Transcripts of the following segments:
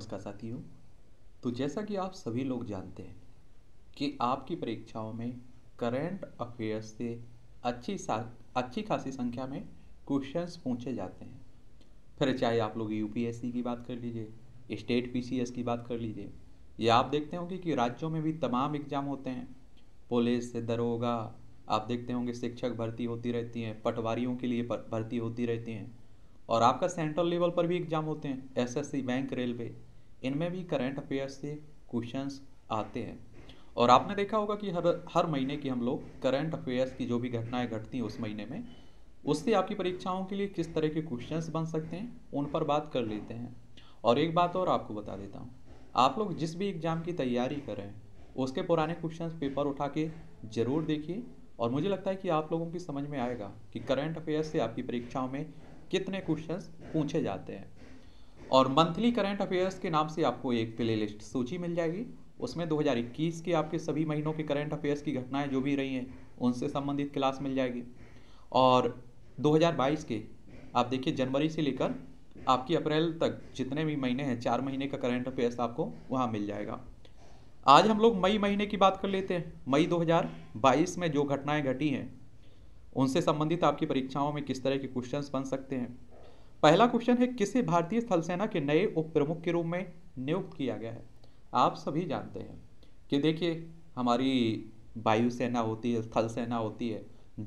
नमस्कार साथियों तो जैसा कि आप सभी लोग जानते हैं कि आपकी परीक्षाओं में करंट अफेयर्स से अच्छी अच्छी खासी संख्या में क्वेश्चंस पूछे जाते हैं फिर चाहे आप लोग यूपीएससी की बात कर लीजिए स्टेट पीसीएस की बात कर लीजिए या आप देखते होंगे कि राज्यों में भी तमाम एग्जाम होते हैं पुलिस से दरोगा आप देखते होंगे शिक्षक भर्ती होती रहती हैं पटवारियों के लिए भर्ती होती रहती हैं और आपका सेंट्रल लेवल पर भी एग्ज़ाम होते हैं एसएससी बैंक रेलवे इनमें भी करेंट अफेयर्स से क्वेश्चंस आते हैं और आपने देखा होगा कि हर हर महीने की हम लोग करंट अफेयर्स की जो भी घटनाएं घटती हैं उस महीने में उससे आपकी परीक्षाओं के लिए किस तरह के क्वेश्चंस बन सकते हैं उन पर बात कर लेते हैं और एक बात और आपको बता देता हूँ आप लोग जिस भी एग्ज़ाम की तैयारी कर रहे हैं उसके पुराने क्वेश्चन पेपर उठा के ज़रूर देखिए और मुझे लगता है कि आप लोगों की समझ में आएगा कि करेंट अफेयर्स से आपकी परीक्षाओं में कितने क्वेश्चंस पूछे जाते हैं और मंथली करंट अफेयर्स के नाम से आपको एक प्ले लिस्ट सूची मिल जाएगी उसमें 2021 के आपके सभी महीनों के करंट अफेयर्स की घटनाएं जो भी रही हैं उनसे संबंधित क्लास मिल जाएगी और 2022 के आप देखिए जनवरी से लेकर आपकी अप्रैल तक जितने भी महीने हैं चार महीने का करंट अफेयर्स आपको वहाँ मिल जाएगा आज हम लोग मई महीने की बात कर लेते हैं मई दो में जो घटनाएँ घटी हैं उनसे संबंधित आपकी परीक्षाओं में किस तरह के क्वेश्चन बन सकते हैं पहला क्वेश्चन है किसे भारतीय थल सेना के नए उप प्रमुख के रूप में नियुक्त किया गया है आप सभी जानते हैं कि देखिए हमारी वायु सेना होती है थल सेना होती है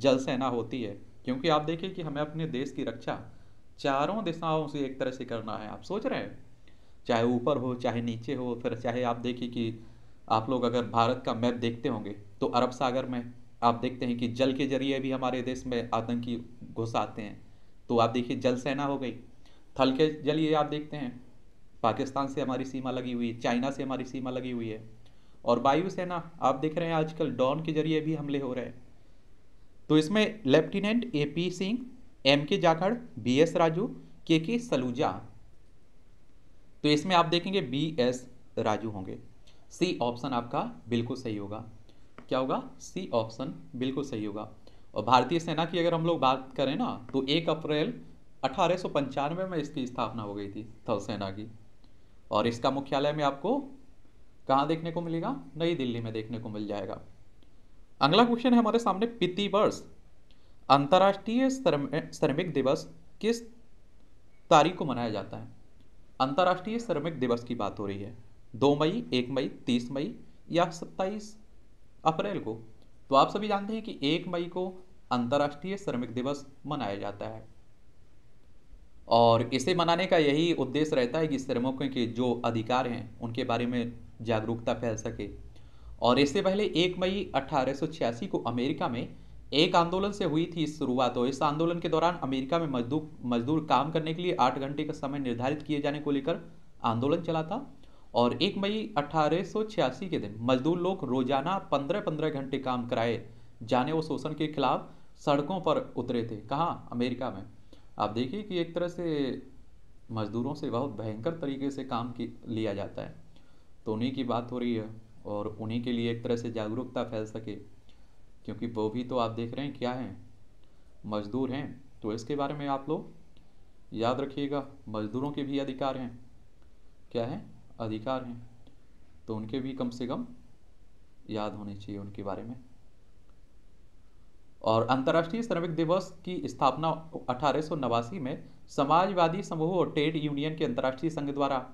जल सेना होती है क्योंकि आप देखिए कि हमें अपने देश की रक्षा चारों दिशाओं से एक तरह से करना है आप सोच रहे हैं चाहे ऊपर हो चाहे नीचे हो फिर चाहे आप देखिए कि आप लोग अगर भारत का मैप देखते होंगे तो अरब सागर में आप देखते हैं कि जल के जरिए भी हमारे देश में आतंकी घुस आते हैं तो आप देखिए जल सेना हो गई थल के जल ये आप देखते हैं पाकिस्तान से हमारी सीमा लगी हुई है चाइना से हमारी सीमा लगी हुई है और वायुसेना आप देख रहे हैं आजकल डॉन के जरिए भी हमले हो रहे हैं तो इसमें lieutenant A P Singh M K Jakhar B S Raju के के सलूजा तो इसमें आप देखेंगे बी एस राजू होंगे सी ऑप्शन आपका बिल्कुल सही होगा क्या होगा सी ऑप्शन बिल्कुल सही होगा और भारतीय सेना की अगर हम लोग बात करें ना तो एक अप्रैल अठारह में इसकी स्थापना हो गई थी थल सेना की और इसका मुख्यालय में आपको कहाँ देखने को मिलेगा नई दिल्ली में देखने को मिल जाएगा अगला क्वेश्चन है हमारे सामने पिति वर्ष अंतर्राष्ट्रीय श्रमिक दिवस किस तारीख को मनाया जाता है अंतर्राष्ट्रीय श्रमिक दिवस की बात हो रही है दो मई एक मई तीस मई या सत्ताईस अप्रैल को तो आप सभी जानते हैं कि एक मई को अंतर्राष्ट्रीय श्रमिक दिवस मनाया जाता है और इसे मनाने का यही उद्देश्य रहता है कि श्रमिकों के जो अधिकार हैं उनके बारे में जागरूकता फैल सके और इससे पहले एक मई अठारह को अमेरिका में एक आंदोलन से हुई थी शुरुआत और इस आंदोलन के दौरान अमेरिका में मजदूर मजदूर काम करने के लिए आठ घंटे का समय निर्धारित किए जाने को लेकर आंदोलन चला था और 1 मई अठारह के दिन मजदूर लोग रोजाना 15-15 घंटे काम कराए जाने वो शोषण के खिलाफ सड़कों पर उतरे थे कहाँ अमेरिका में आप देखिए कि एक तरह से मजदूरों से बहुत भयंकर तरीके से काम की लिया जाता है तो उन्हीं की बात हो रही है और उन्हीं के लिए एक तरह से जागरूकता फैल सके क्योंकि वो भी तो आप देख रहे हैं क्या हैं मजदूर हैं तो इसके बारे में आप लोग याद रखिएगा मजदूरों के भी अधिकार हैं क्या है अधिकार हैं तो उनके भी कम से कम याद होने चाहिए उनके बारे में और अंतर्राष्ट्रीय श्रमिक दिवस की स्थापना अठारह में समाजवादी समूह और ट्रेड यूनियन के अंतर्राष्ट्रीय संघ द्वारा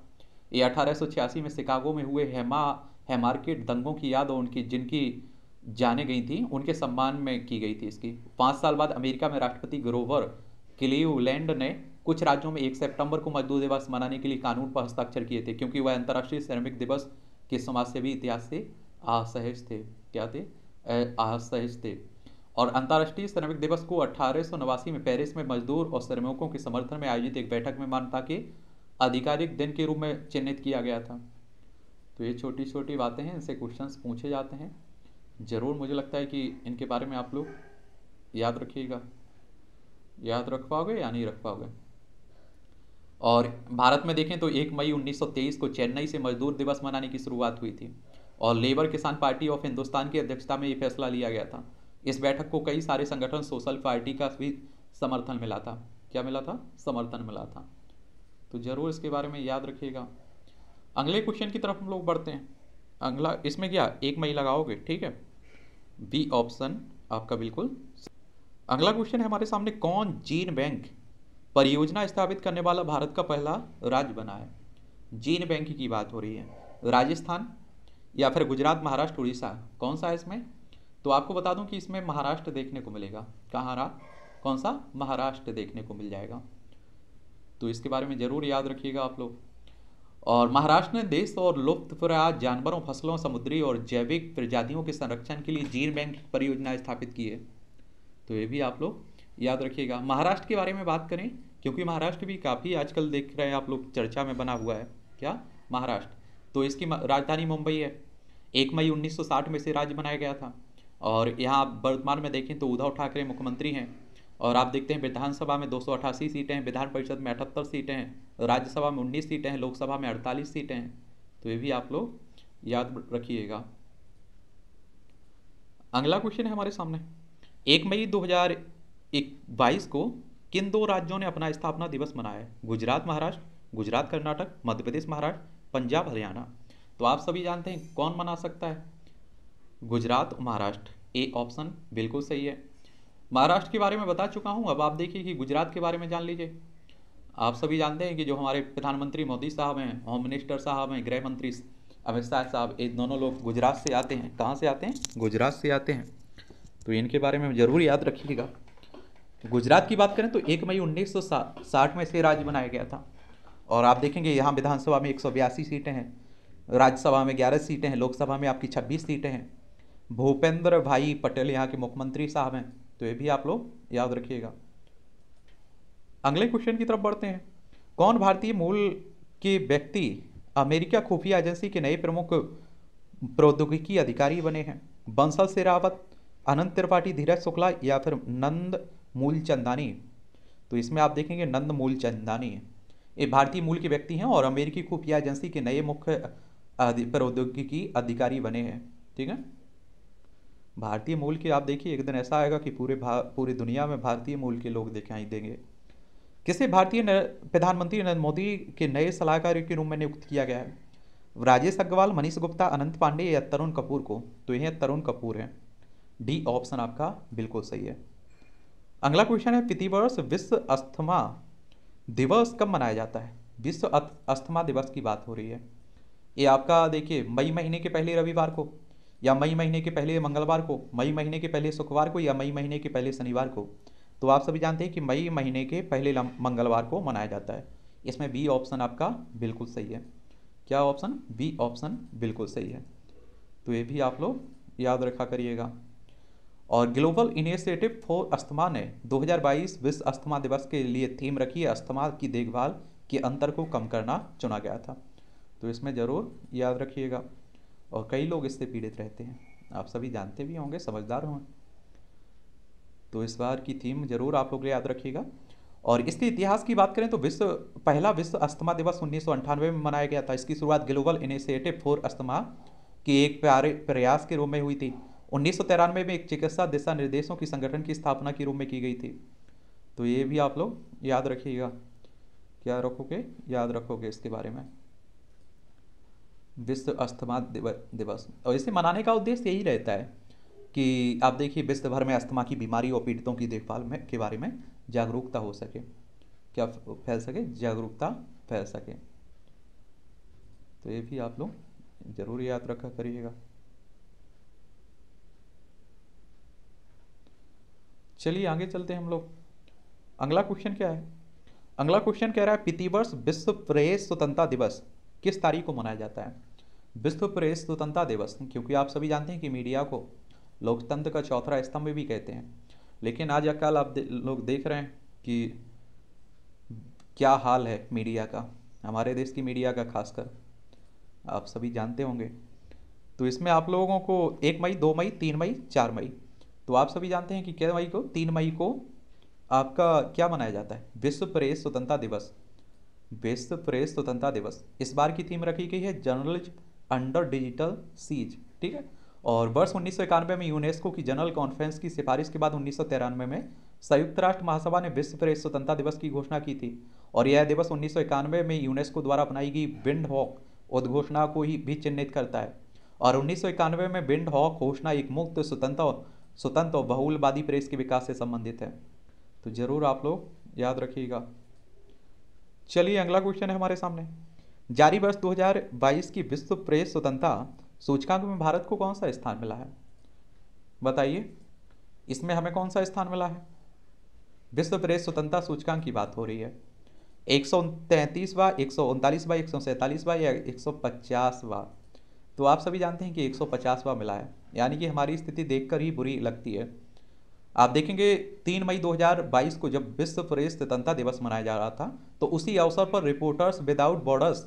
ये अठारह में शिकागो में हुए हेमा हेमार्केट दंगों की याद और उनकी जिनकी जाने गई थी उनके सम्मान में की गई थी इसकी पाँच साल बाद अमेरिका में राष्ट्रपति ग्रोवर क्लीवलैंड ने कुछ राज्यों में एक सितंबर को मजदूर दिवस मनाने के लिए कानून पर हस्ताक्षर किए थे क्योंकि वह अंतर्राष्ट्रीय श्रमिक दिवस के समाज से भी इतिहास से असहज थे क्या थे असहज थे और अंतर्राष्ट्रीय श्रमिक दिवस को अठारह में पेरिस में मजदूर और श्रमिकों के समर्थन में आयोजित एक बैठक में मान्यता के आधिकारिक दिन के रूप में चिन्हित किया गया था तो ये छोटी छोटी बातें हैं इनसे क्वेश्चंस पूछे जाते हैं ज़रूर मुझे लगता है कि इनके बारे में आप लोग याद रखिएगा याद रख पाओगे या नहीं रख पाओगे और भारत में देखें तो एक मई 1923 को चेन्नई से मजदूर दिवस मनाने की शुरुआत हुई थी और लेबर किसान पार्टी ऑफ हिंदुस्तान की अध्यक्षता में ये फैसला लिया गया था इस बैठक को कई सारे संगठन सोशल पार्टी का भी समर्थन मिला था क्या मिला था समर्थन मिला था तो ज़रूर इसके बारे में याद रखिएगा अगले क्वेश्चन की तरफ हम लोग बढ़ते हैं अगला इसमें क्या एक मई लगाओगे ठीक है बी ऑप्शन आपका बिल्कुल अगला क्वेश्चन है हमारे सामने कौन जीन बैंक परियोजना स्थापित करने वाला भारत का पहला राज्य बना है जीन बैंक की बात हो रही है राजस्थान या फिर गुजरात महाराष्ट्र उड़ीसा कौन सा है इसमें तो आपको बता दूं कि इसमें महाराष्ट्र देखने को मिलेगा कहाँ रहा कौन सा महाराष्ट्र देखने को मिल जाएगा तो इसके बारे में ज़रूर याद रखिएगा आप लोग और महाराष्ट्र ने देश और लुप्तप्राय जानवरों फसलों समुद्री और जैविक प्रजातियों के संरक्षण के लिए जीन बैंक परियोजना स्थापित की है तो ये भी आप लोग याद रखिएगा महाराष्ट्र के बारे में बात करें क्योंकि महाराष्ट्र भी काफ़ी आजकल देख रहे हैं आप लोग चर्चा में बना हुआ है क्या महाराष्ट्र तो इसकी राजधानी मुंबई है एक मई 1960 में से राज्य बनाया गया था और यहाँ आप वर्तमान में देखें तो उद्धव ठाकरे मुख्यमंत्री हैं और आप देखते हैं विधानसभा में दो सीटें हैं विधान परिषद में अठहत्तर सीटें हैं राज्यसभा में उन्नीस सीटें हैं लोकसभा में अड़तालीस सीटें हैं तो ये भी आप लोग याद रखिएगा अगला क्वेश्चन है हमारे सामने एक मई दो हज़ार बाईस को किन दो राज्यों ने अपना स्थापना दिवस मनाया है गुजरात महाराष्ट्र गुजरात कर्नाटक मध्य प्रदेश महाराष्ट्र पंजाब हरियाणा तो आप सभी जानते हैं कौन मना सकता है गुजरात महाराष्ट्र ए ऑप्शन बिल्कुल सही है महाराष्ट्र के बारे में बता चुका हूँ अब आप देखिए कि गुजरात के बारे में जान लीजिए आप सभी जानते हैं कि जो हमारे प्रधानमंत्री मोदी साहब हैं होम मिनिस्टर साहब हैं गृह मंत्री अमित शाह साहब ये दोनों लोग गुजरात से आते हैं कहाँ से आते हैं गुजरात से आते हैं तो इनके बारे में ज़रूर याद रखिएगा गुजरात की बात करें तो एक मई साठ में इसे राज्य बनाया गया था और आप देखेंगे यहाँ विधानसभा में एक सीटें हैं राज्यसभा में 11 सीटें हैं लोकसभा में आपकी 26 सीटें हैं भूपेंद्र भाई पटेल यहाँ के मुख्यमंत्री साहब हैं तो ये भी आप लोग याद रखिएगा अगले क्वेश्चन की तरफ बढ़ते हैं कौन भारतीय मूल के व्यक्ति अमेरिका खुफिया एजेंसी के नए प्रमुख प्रौद्योगिकी अधिकारी बने हैं बंसल सेरावत अनंत त्रिपाठी धीरज शुक्ला या फिर नंद मूल चंदानी तो इसमें आप देखेंगे नंद मूल चंदानी ये भारतीय मूल के व्यक्ति हैं और अमेरिकी खुफिया एजेंसी के नए मुख्य प्रौद्योगिकी अधिकारी बने हैं ठीक है भारतीय मूल के आप देखिए एक दिन ऐसा आएगा कि पूरे पूरी दुनिया में भारतीय मूल के लोग दिखाई देंगे किसे भारतीय प्रधानमंत्री नरेंद्र मोदी के नए सलाहकार के रूप में नियुक्त किया गया है राजेश अग्रवाल मनीष गुप्ता अनंत पांडे या तरुण कपूर को तो यह तरुण कपूर है डी ऑप्शन आपका बिल्कुल सही है अगला क्वेश्चन है प्रतिवर्ष विश्व अस्थमा दिवस कब मनाया जाता है विश्व अस्थमा दिवस की बात हो रही है ये आपका देखिए मई महीने के पहले रविवार को या मई महीने के पहले मंगलवार को मई महीने के पहले शुक्रवार को या मई महीने के पहले शनिवार को तो आप सभी जानते हैं कि मई महीने के पहले मंगलवार को मनाया जाता है इसमें बी ऑप्शन आपका बिल्कुल सही है क्या ऑप्शन बी ऑप्शन बिल्कुल सही है तो ये भी आप लोग याद रखा करिएगा और ग्लोबल इनिशिएटिव फॉर अस्थमा ने 2022 विश्व अस्थमा दिवस के लिए थीम रखी है अस्थमा की देखभाल के अंतर को कम करना चुना गया था तो इसमें ज़रूर याद रखिएगा और कई लोग इससे पीड़ित रहते हैं आप सभी जानते भी होंगे समझदार होंगे तो इस बार की थीम ज़रूर आप लोग याद रखिएगा और इसके इतिहास की बात करें तो विश्व पहला विश्व अस्थमा दिवस उन्नीस में मनाया गया था इसकी शुरुआत ग्लोबल इनिशिएटिव फॉर अस्थमा के एक प्यारे प्रयास के रूप में हुई थी उन्नीस में एक चिकित्सा दिशा निर्देशों की संगठन की स्थापना के रूप में की गई थी तो ये भी आप लोग याद रखिएगा क्या रखोगे याद रखोगे इसके बारे में विश्व अस्थमा दिवस और इसे मनाने का उद्देश्य यही रहता है कि आप देखिए विश्व भर में अस्थमा की बीमारी और पीड़ितों की देखभाल में के बारे में जागरूकता हो सके क्या फैल सके जागरूकता फैल सके तो ये भी आप लोग ज़रूर याद रखा करिएगा चलिए आगे चलते हैं हम लोग अगला क्वेश्चन क्या है अगला क्वेश्चन कह रहा है प्रतिवर्ष विश्व प्रेस स्वतंत्रता दिवस किस तारीख को मनाया जाता है विश्व प्रेस स्वतंत्रता दिवस क्योंकि आप सभी जानते हैं कि मीडिया को लोकतंत्र का चौथा स्तंभ भी कहते हैं लेकिन आज या कल आप दे, लोग देख रहे हैं कि क्या हाल है मीडिया का हमारे देश की मीडिया का खासकर आप सभी जानते होंगे तो इसमें आप लोगों को एक मई दो मई तीन मई चार मई तो आप सभी जानते हैं कि क्या मई को तीन मई को आपका क्या मनाया जाता है विश्व प्रेस स्वतंत्रता दिवस विश्व प्रेस स्वतंत्रता दिवस इस बार की थीम रखी गई है जर्नलिज्म अंडर डिजिटल सीज ठीक है और वर्ष उन्नीस में यूनेस्को की जनरल कॉन्फ्रेंस की सिफारिश के बाद उन्नीस में संयुक्त राष्ट्र महासभा ने विश्व प्रेस स्वतंत्रता दिवस की घोषणा की थी और यह दिवस उन्नीस में यूनेस्को द्वारा अपनाई गई विंड हॉक उद्घोषणा को ही भी चिन्हित करता है और उन्नीस में विंड हॉक घोषणा एक मुक्त स्वतंत्र स्वतंत्र और बहुलवादी प्रेस के विकास से संबंधित है तो ज़रूर आप लोग याद रखिएगा चलिए अगला क्वेश्चन है हमारे सामने जारी वर्ष 2022 की विश्व प्रेस स्वतंत्रता सूचकांक में भारत को कौन सा स्थान मिला है बताइए इसमें हमें कौन सा स्थान मिला है विश्व प्रेस स्वतंत्रता सूचकांक की बात हो रही है एक सौ तैंतीसवा एक सौ बा एक सौ सैंतालीसवा या एक सौ तो आप सभी जानते हैं कि एक सौ पचासवा मिला है यानी कि हमारी स्थिति देखकर ही बुरी लगती है आप देखेंगे तीन मई 2022 को जब विश्व प्रेस स्वतंत्रता दिवस मनाया जा रहा था तो उसी अवसर पर रिपोर्टर्स विदाउट बॉर्डर्स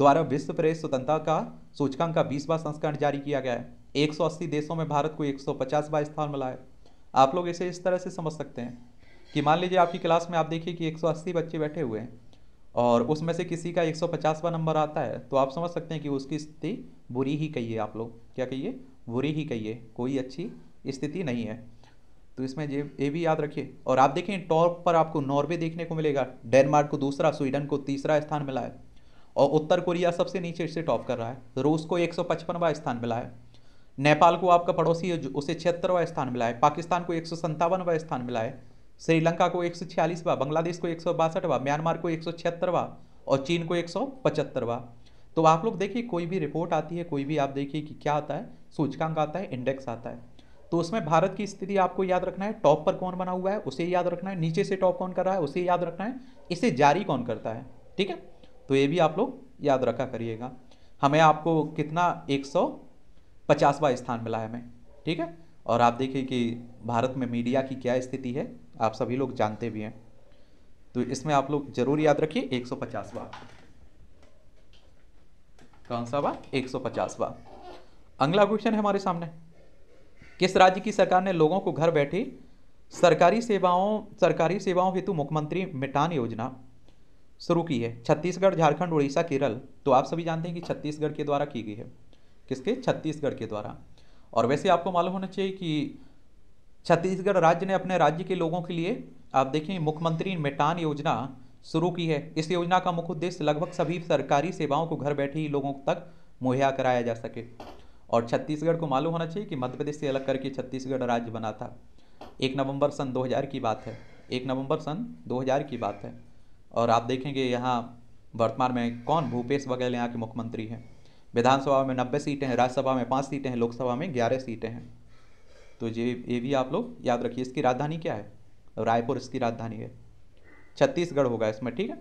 द्वारा विश्व प्रेस स्वतंत्रता का सूचकांक का बीसवा संस्करण जारी किया गया है 180 देशों में भारत को पचासवा स्थान मिला है आप लोग इसे इस तरह से समझ सकते हैं कि मान लीजिए आपकी क्लास में आप देखिए कि एक बच्चे बैठे हुए हैं और उसमें से किसी का एक सौ नंबर आता है तो आप समझ सकते हैं कि उसकी स्थिति बुरी ही कही है आप लोग क्या कहिए बुरी ही कहिए कोई अच्छी स्थिति नहीं है तो इसमें ये ये भी याद रखिए और आप देखें टॉप पर आपको नॉर्वे देखने को मिलेगा डेनमार्क को दूसरा स्वीडन को तीसरा स्थान मिला है और उत्तर कोरिया सबसे नीचे से टॉप कर रहा है रूस को एक स्थान मिला है नेपाल को आपका पड़ोसी है उसे छिहत्तरवा स्थान मिला है पाकिस्तान को एक स्थान मिला है श्रीलंका को एक बांग्लादेश को एक म्यांमार को एक और चीन को एक सौ तो आप लोग देखिए कोई भी रिपोर्ट आती है कोई भी आप देखिए कि क्या आता है सूचकांक आता है इंडेक्स आता है तो उसमें भारत की स्थिति आपको याद रखना है टॉप पर कौन बना हुआ है उसे याद रखना है नीचे से टॉप कौन कर रहा है उसे याद रखना है इसे जारी कौन करता है ठीक है तो ये भी आप लोग याद रखा करिएगा हमें आपको कितना एक सौ पचासवा स्थान मिला है हमें ठीक है और आप देखिए कि भारत में मीडिया की क्या स्थिति है आप सभी लोग जानते भी हैं तो इसमें आप लोग जरूर याद रखिए एक सौ पचासवा कौन सा बा एक सौ पचास बा अगला क्वेश्चन है हमारे सामने किस राज्य की सरकार ने लोगों को घर बैठे सरकारी सेवाओं सरकारी सेवाओं हेतु मुख्यमंत्री मिटान योजना शुरू की है छत्तीसगढ़ झारखंड उड़ीसा केरल तो आप सभी जानते हैं कि छत्तीसगढ़ के द्वारा की गई है किसके छत्तीसगढ़ के द्वारा और वैसे आपको मालूम होना चाहिए कि छत्तीसगढ़ राज्य ने अपने राज्य के लोगों के लिए आप देखें मुख्यमंत्री मिटान योजना शुरू की है इस योजना का मुख्य उद्देश्य लगभग सभी सरकारी सेवाओं को घर बैठे ही लोगों तक मुहैया कराया जा सके और छत्तीसगढ़ को मालूम होना चाहिए कि मध्य प्रदेश से अलग करके छत्तीसगढ़ राज्य बना था एक नवंबर सन 2000 की बात है एक नवंबर सन 2000 की बात है और आप देखेंगे यहाँ वर्तमान में कौन भूपेश बघेल यहाँ के मुख्यमंत्री हैं विधानसभा में नब्बे सीटें हैं राज्यसभा में पाँच सीटें हैं लोकसभा में ग्यारह सीटें हैं तो ये ये भी आप लोग याद रखिए इसकी राजधानी क्या है रायपुर इसकी राजधानी है छत्तीसगढ़ होगा इसमें ठीक है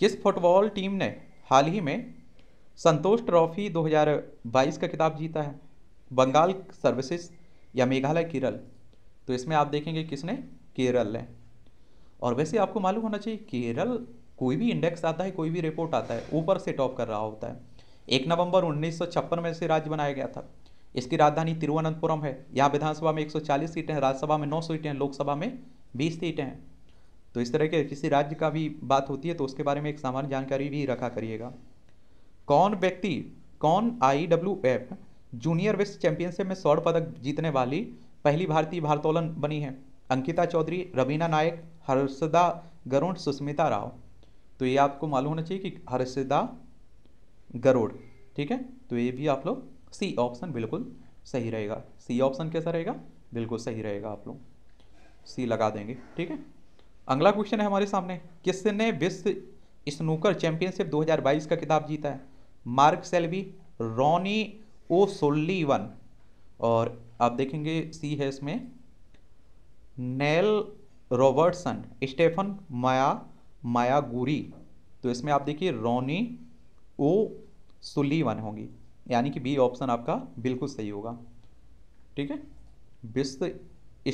किस फुटबॉल टीम ने हाल ही में संतोष ट्रॉफी 2022 का किताब जीता है बंगाल सर्विसेज या मेघालय केरल तो इसमें आप देखेंगे किसने केरल है और वैसे आपको मालूम होना चाहिए केरल कोई भी इंडेक्स आता है कोई भी रिपोर्ट आता है ऊपर से टॉप कर रहा होता है एक नवंबर उन्नीस में से राज्य बनाया गया था इसकी राजधानी तिरुवनंतपुरम है यहाँ विधानसभा में 140 सीटें हैं राज्यसभा में 9 सीटें हैं लोकसभा में 20 सीटें हैं तो इस तरह के किसी राज्य का भी बात होती है तो उसके बारे में एक सामान्य जानकारी भी रखा करिएगा कौन व्यक्ति कौन आई डब्ल्यू एफ जूनियर विश्व चैंपियनशिप में स्वर्ण पदक जीतने वाली पहली भारतीय भारतोलन बनी है अंकिता चौधरी रवीना नायक हर्षदा गरुड़ सुस्मिता राव तो ये आपको मालूम होना चाहिए कि हर्षदा गरुड़ ठीक है तो ये भी आप लोग सी ऑप्शन बिल्कुल सही रहेगा सी ऑप्शन कैसा रहेगा बिल्कुल सही रहेगा आप लोग सी लगा देंगे ठीक है अगला क्वेश्चन है हमारे सामने किसने विश्व स्नूकर चैंपियनशिप 2022 का किताब जीता है Mark Selby Ronnie O'Sullivan और आप देखेंगे सी है इसमें नेल रॉबर्टसन स्टेफन माया माया गुरी तो इसमें आप देखिए रोनी ओ सुलीवन होंगी यानी कि बी ऑप्शन आपका बिल्कुल सही होगा ठीक है विश्व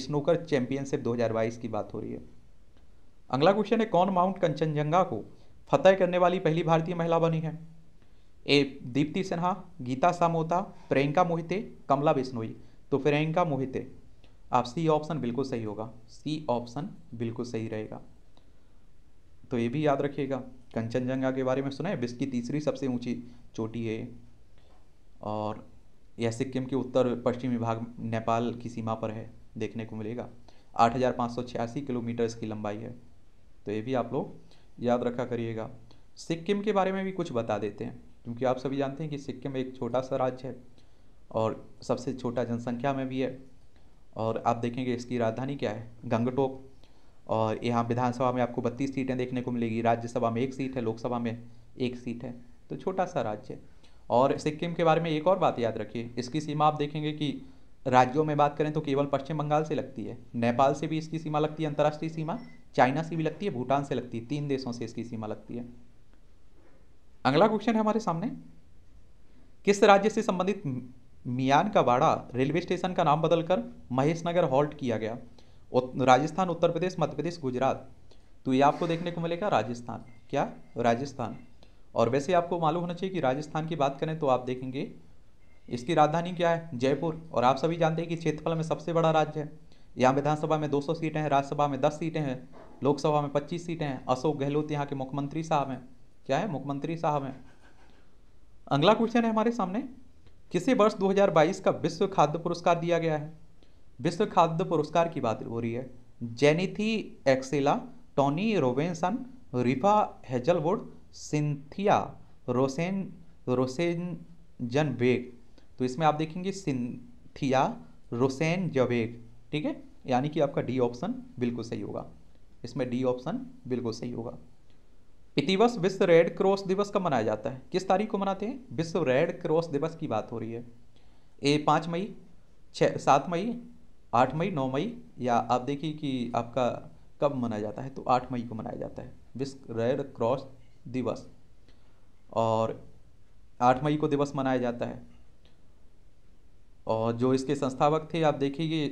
स्नूकर चैंपियनशिप 2022 की बात हो रही है अगला क्वेश्चन है कौन माउंट कंचनजंगा को फतेह करने वाली पहली भारतीय महिला बनी है ए दीप्ति सिन्हा गीता सामोता प्रियंका मोहिते कमला बिश्नोई तो प्रियंका मोहिते आप सी ऑप्शन बिल्कुल सही होगा सी ऑप्शन बिल्कुल सही रहेगा तो ये भी याद रखिएगा कंचनजंगा के बारे में सुना है विश्व की तीसरी सबसे ऊंची चोटी है और यह सिक्किम के उत्तर पश्चिमी भाग नेपाल की सीमा पर है देखने को मिलेगा आठ किलोमीटर इसकी लंबाई है तो ये भी आप लोग याद रखा करिएगा सिक्किम के बारे में भी कुछ बता देते हैं क्योंकि आप सभी जानते हैं कि सिक्किम एक छोटा सा राज्य है और सबसे छोटा जनसंख्या में भी है और आप देखेंगे इसकी राजधानी क्या है गंगटोक और यहाँ विधानसभा में आपको बत्तीस सीटें देखने को मिलेगी राज्यसभा में एक सीट है लोकसभा में एक सीट है तो छोटा सा राज्य है और सिक्किम के बारे में एक और बात याद रखिए इसकी सीमा आप देखेंगे कि राज्यों में बात करें तो केवल पश्चिम बंगाल से लगती है नेपाल से भी इसकी सीमा लगती है अंतर्राष्ट्रीय सीमा चाइना से भी लगती है भूटान से लगती है तीन देशों से इसकी सीमा लगती है अगला क्वेश्चन है हमारे सामने किस राज्य से संबंधित मियान का वाड़ा रेलवे स्टेशन का नाम बदलकर महेश नगर हॉल्ट किया गया राजस्थान उत्तर प्रदेश मध्य प्रदेश गुजरात तो ये आपको देखने को मिलेगा राजस्थान क्या राजस्थान और वैसे आपको मालूम होना चाहिए कि राजस्थान की बात करें तो आप देखेंगे इसकी राजधानी क्या है जयपुर और आप सभी जानते हैं कि क्षेत्रफल में सबसे बड़ा राज्य है यहाँ विधानसभा में 200 सीटें हैं राज्यसभा में 10 सीटें हैं लोकसभा में 25 सीटें हैं अशोक गहलोत यहाँ के मुख्यमंत्री साहब हैं क्या है मुख्यमंत्री साहब हैं अगला क्वेश्चन है हमारे सामने किसी वर्ष 2022 का विश्व खाद्य पुरस्कार दिया गया है विश्व खाद्य पुरस्कार की बात हो रही है जेनिथी एक्सेला टॉनी रोबेंसन रिफा Hazlewood Cynthia Rosen Rosenzweig तो इसमें आप देखेंगे सिंथिया रोसेन जवेग ठीक है यानी कि आपका डी ऑप्शन बिल्कुल सही होगा इसमें डी ऑप्शन बिल्कुल सही होगा पितिवस विश्व रेड क्रॉस दिवस कब मनाया जाता है किस तारीख को मनाते हैं विश्व रेड क्रॉस दिवस की बात हो रही है ए पाँच मई छः सात मई आठ मई नौ मई या आप देखिए कि आपका कब मनाया जाता है तो आठ मई को मनाया जाता है विश्व रेड क्रॉस दिवस और आठ मई को दिवस मनाया जाता है और जो इसके संस्थापक थे आप देखिए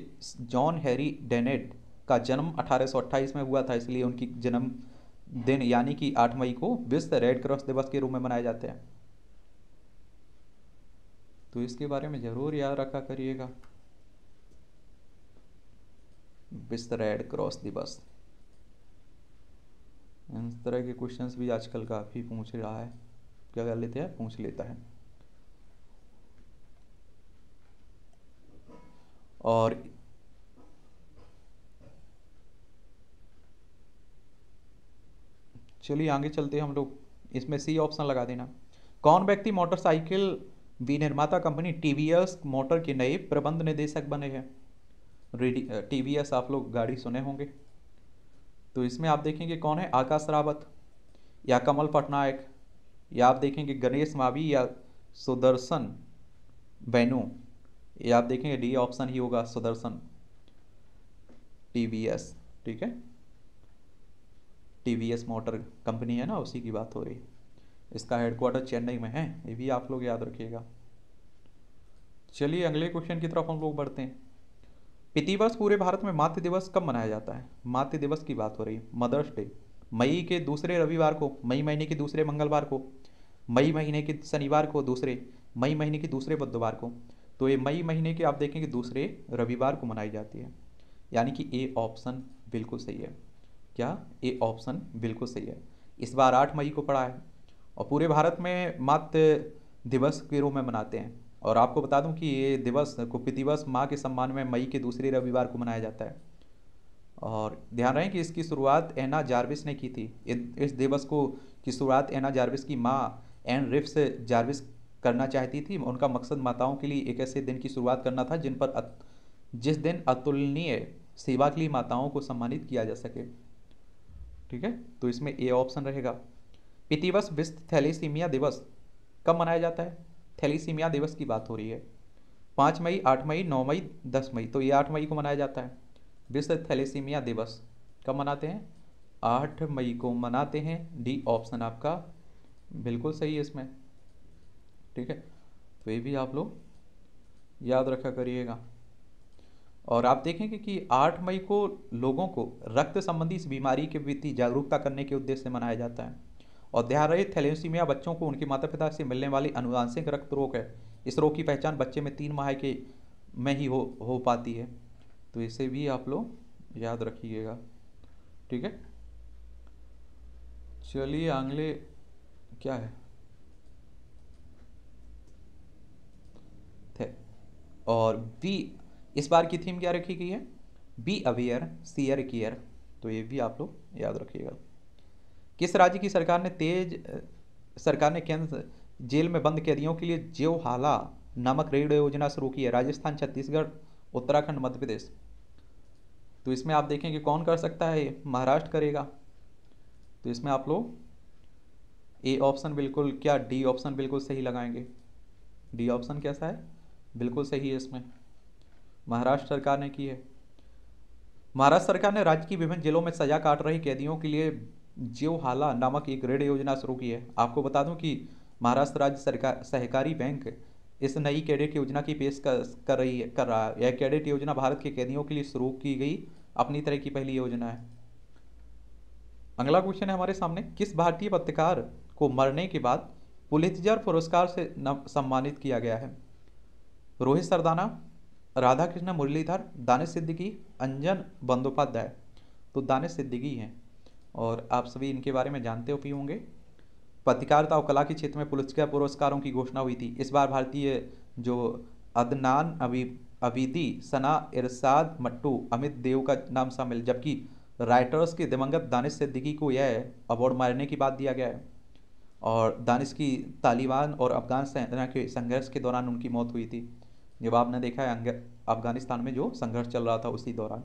जॉन हैरी डेनेट का जन्म 1828 में हुआ था इसलिए उनकी जन्म दिन यानी कि 8 मई को विश्व रेड क्रॉस दिवस के रूप में मनाए जाते हैं तो इसके बारे में ज़रूर याद रखा करिएगा विश्व रेड क्रॉस दिवस इस तरह के क्वेश्चंस भी आजकल काफ़ी पूछ रहा है क्या कर लेते हैं पूछ लेता है और चलिए आगे चलते हैं हम लोग इसमें सी ऑप्शन लगा देना कौन व्यक्ति मोटरसाइकिल विनिर्माता कंपनी टीवीएस मोटर के नए प्रबंध निदेशक बने हैं टीवीएस uh, आप लोग गाड़ी सुने होंगे तो इसमें आप देखेंगे कौन है आकाश रावत या कमल पटनायक या आप देखेंगे गणेश मावी या सुदर्शन बैनू ये आप देखेंगे डी ऑप्शन ही होगा सुदर्शन टीवीएस ठीक है टीवीएस मोटर कंपनी है ना उसी की बात हो रही है इसका हेडक्वार्टर चेन्नई में है ये भी आप लोग याद रखिएगा चलिए अगले क्वेश्चन की तरफ हम लोग बढ़ते हैं पितिवर्ष पूरे भारत में मातृ दिवस कब मनाया जाता है मातृ दिवस की बात हो रही है मदर्स डे मई के दूसरे रविवार को मई महीने के दूसरे मंगलवार को मई महीने के शनिवार को दूसरे मई महीने के दूसरे बुधवार को तो ये मई महीने के आप देखेंगे दूसरे रविवार को मनाई जाती है यानी कि ए ऑप्शन बिल्कुल सही है क्या ए ऑप्शन बिल्कुल सही है इस बार आठ मई को पड़ा है और पूरे भारत में मात दिवस के रूप में मनाते हैं और आपको बता दूं कि ये दिवस कुप्पी दिवस माँ के सम्मान में मई के दूसरे रविवार को मनाया जाता है और ध्यान रहे कि इसकी शुरुआत एना जार्विस ने की थी इस दिवस को की शुरुआत एना जार्विस की माँ एन रिफ्स जार्विस करना चाहती थी उनका मकसद माताओं के लिए एक ऐसे दिन की शुरुआत करना था जिन पर अत, जिस दिन अतुलनीय सेवा के लिए माताओं को सम्मानित किया जा सके ठीक है तो इसमें ए ऑप्शन रहेगा पितिवस विश्व थैलीसीमिया दिवस कब मनाया जाता है थैलीसीमिया दिवस की बात हो रही है पाँच मई आठ मई नौ मई दस मई तो ये आठ मई को मनाया जाता है विश्व थैलीसीमिया दिवस कब मनाते हैं आठ मई को मनाते हैं डी ऑप्शन आपका बिल्कुल सही है इसमें ठीक है तो ये भी आप लोग याद रखा करिएगा और आप देखेंगे कि 8 मई को लोगों को रक्त संबंधी इस बीमारी के प्रति जागरूकता करने के उद्देश्य से मनाया जाता है और ध्यान थैलेसीमिया बच्चों को उनके माता पिता से मिलने वाले अनुवांशिक रक्त रोग है इस रोग की पहचान बच्चे में तीन माह के में ही हो हो पाती है तो इसे भी आप लोग याद रखिएगा ठीक है चलिए अगले क्या है और बी इस बार की थीम क्या रखी गई है बी अवेयर सीयर केयर तो ये भी आप लोग याद रखिएगा किस राज्य की सरकार ने तेज सरकार ने केंद्र जेल में बंद कैदियों के लिए जेव हाला नामक रेड योजना शुरू की है राजस्थान छत्तीसगढ़ उत्तराखंड मध्य प्रदेश तो इसमें आप देखेंगे कौन कर सकता है महाराष्ट्र करेगा तो इसमें आप लोग ए ऑप्शन बिल्कुल क्या डी ऑप्शन बिल्कुल सही लगाएंगे डी ऑप्शन कैसा है बिल्कुल सही है इसमें महाराष्ट्र सरकार ने की है महाराष्ट्र सरकार ने राज्य की विभिन्न जिलों में सजा काट रहे कैदियों के लिए जीव हाला नामक एक ऋण योजना शुरू की है आपको बता दूं कि महाराष्ट्र राज्य सरकार सहकारी बैंक इस नई कैडेट योजना की पेश कर, कर रही है कर रहा है यह कैडेट योजना भारत के कैदियों के लिए शुरू की गई अपनी तरह की पहली योजना है अगला क्वेश्चन है हमारे सामने किस भारतीय पत्रकार को मरने के बाद पुलितजर पुरस्कार से सम्मानित किया गया है रोहित सरदाना राधा कृष्ण मुरलीधर दानिश सिद्दीकी अंजन बंदोपाध्याय तो दानिश सिद्दीकी हैं और आप सभी इनके बारे में जानते भी होंगे पत्रकारिता और कला के क्षेत्र में पुरस्कार पुरस्कारों की घोषणा हुई थी इस बार भारतीय जो अदनान अभी अबीदी सना इरसाद मट्टू अमित देव का नाम शामिल जबकि राइटर्स के दिवंगत दानिश सिद्दीकी को यह अवार्ड मारने की बात दिया गया है और दानिश की तालिबान और अफगान सेना के संघर्ष के दौरान उनकी मौत हुई थी जब आपने देखा है अफगानिस्तान में जो संघर्ष चल रहा था उसी दौरान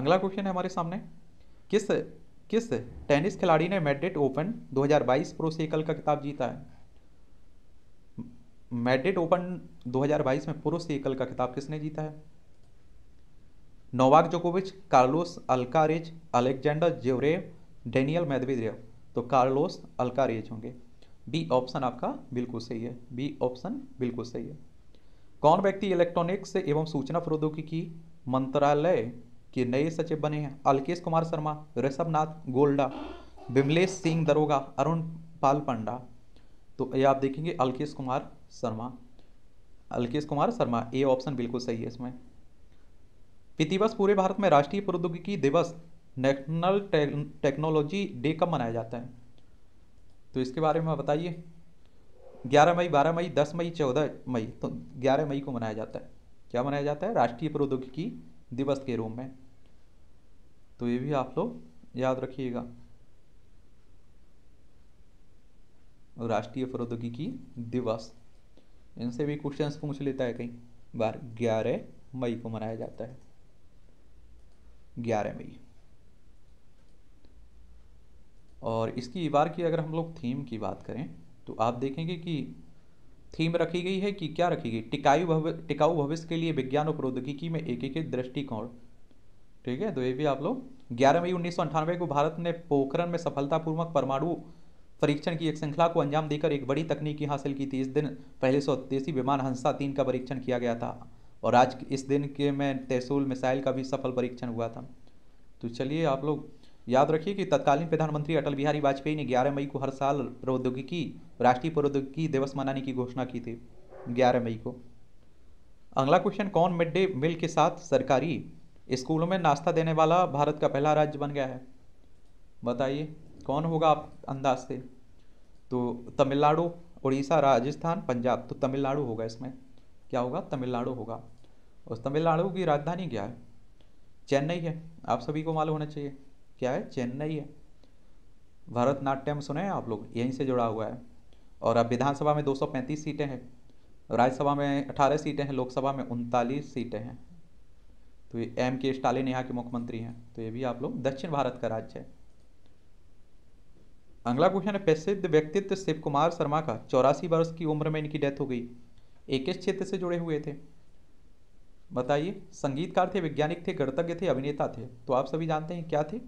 अगला क्वेश्चन है हमारे सामने किस किस टेनिस खिलाड़ी ने मेड्रिड ओपन 2022 सेकल का खिताब जीता है मेड्रिड ओपन 2022 में सेकल का खिताब किसने जीता है नोवाक जोकोविच Carlos Alcaraz Alexander Zverev Daniil Medvedev तो कार्लोस अल्कारेज होंगे बी ऑप्शन आपका बिल्कुल सही है बी ऑप्शन बिल्कुल सही है कौन व्यक्ति इलेक्ट्रॉनिक्स एवं सूचना प्रौद्योगिकी मंत्रालय के नए सचिव बने हैं अलकेश कुमार शर्मा ऋषभ नाथ गोल्डा विमलेश सिंह दरोगा अरुण पाल पंडा तो ये आप देखेंगे अलकेश कुमार शर्मा अलकेश कुमार शर्मा ए ऑप्शन बिल्कुल सही है इसमें प्रतिवर्ष पूरे भारत में राष्ट्रीय प्रौद्योगिकी दिवस नेशनल टेक्नोलॉजी डे कब मनाया जाता है तो इसके बारे में बताइए ग्यारह मई बारह मई दस मई चौदह मई तो ग्यारह मई को मनाया जाता है क्या मनाया जाता है राष्ट्रीय प्रौद्योगिकी दिवस के रूप में तो ये भी आप लोग याद रखिएगा राष्ट्रीय प्रौद्योगिकी दिवस इनसे भी क्वेश्चन पूछ लेता है कहीं बार ग्यारह मई को मनाया जाता है ग्यारह मई और इसकी बार की अगर हम लोग थीम की बात करें तो आप देखेंगे कि थीम रखी गई है कि क्या रखी गई टिकाऊ भवि टिकाऊ भविष्य के लिए विज्ञान और प्रौद्योगिकी में एक एक दृष्टिकोण ठीक है तो ये भी आप लोग ग्यारह मई उन्नीस को भारत ने पोखरण में सफलतापूर्वक परमाणु परीक्षण की एक श्रृंखला को अंजाम देकर एक बड़ी तकनीकी हासिल की थी इस दिन पहले सौ विमान हंसा तीन का परीक्षण किया गया था और आज इस दिन के में तैसूल मिसाइल का भी सफल परीक्षण हुआ था तो चलिए आप लोग याद रखिए कि तत्कालीन प्रधानमंत्री अटल बिहारी वाजपेयी ने 11 मई को हर साल प्रौद्योगिकी राष्ट्रीय प्रौद्योगिकी दिवस मनाने की घोषणा की थी 11 मई को अगला क्वेश्चन कौन मिड डे मील के साथ सरकारी स्कूलों में नाश्ता देने वाला भारत का पहला राज्य बन गया है बताइए कौन होगा आप अंदाज से तो तमिलनाडु उड़ीसा राजस्थान पंजाब तो तमिलनाडु होगा इसमें क्या होगा तमिलनाडु होगा और तमिलनाडु की राजधानी क्या है चेन्नई है आप सभी को मालूम होना चाहिए क्या है चेन्नई है भरतनाट्यम सुने हैं आप लोग यहीं से जुड़ा हुआ है और अब विधानसभा में 235 सीटें हैं राज्यसभा में 18 सीटें हैं लोकसभा में उनतालीस सीटें हैं तो ये एम के स्टालिन यहाँ के मुख्यमंत्री हैं तो ये भी आप लोग दक्षिण भारत का राज्य है अगला क्वेश्चन है प्रसिद्ध व्यक्तित्व शिव कुमार शर्मा का चौरासी वर्ष की उम्र में इनकी डेथ हो गई एक इस क्षेत्र से जुड़े हुए थे बताइए संगीतकार थे वैज्ञानिक थे गणतज्ञ थे अभिनेता थे तो आप सभी जानते हैं क्या थे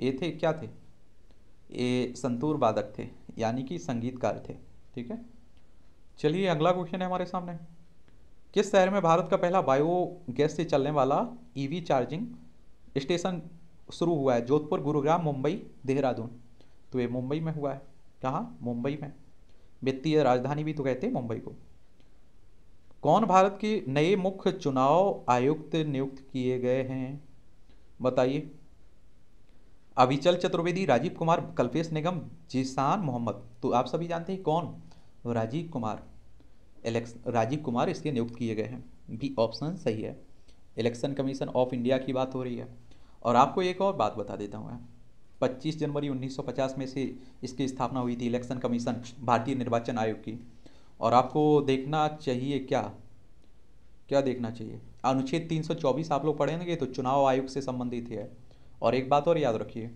ये थे क्या थे ये संतूर वादक थे यानी कि संगीतकार थे ठीक है चलिए अगला क्वेश्चन है हमारे सामने किस शहर में भारत का पहला बायो गैस से चलने वाला ईवी चार्जिंग स्टेशन शुरू हुआ है जोधपुर गुरुग्राम मुंबई देहरादून तो ये मुंबई में हुआ है कहाँ मुंबई में वित्तीय राजधानी भी तो कहते हैं मुंबई को कौन भारत के नए मुख्य चुनाव आयुक्त नियुक्त किए गए हैं बताइए अभिचल चतुर्वेदी राजीव कुमार कल्पेश निगम जिसान मोहम्मद तो आप सभी जानते हैं कौन राजीव कुमार एलेक्स राजीव कुमार इसलिए नियुक्त किए गए हैं बी ऑप्शन सही है इलेक्शन कमीशन ऑफ इंडिया की बात हो रही है और आपको एक और बात बता देता हूँ मैं 25 जनवरी 1950 में से इसकी स्थापना हुई थी इलेक्शन कमीशन भारतीय निर्वाचन आयोग की और आपको देखना चाहिए क्या क्या देखना चाहिए अनुच्छेद 324 आप लोग पढ़ेंगे तो चुनाव आयोग से संबंधित है और एक बात और याद रखिए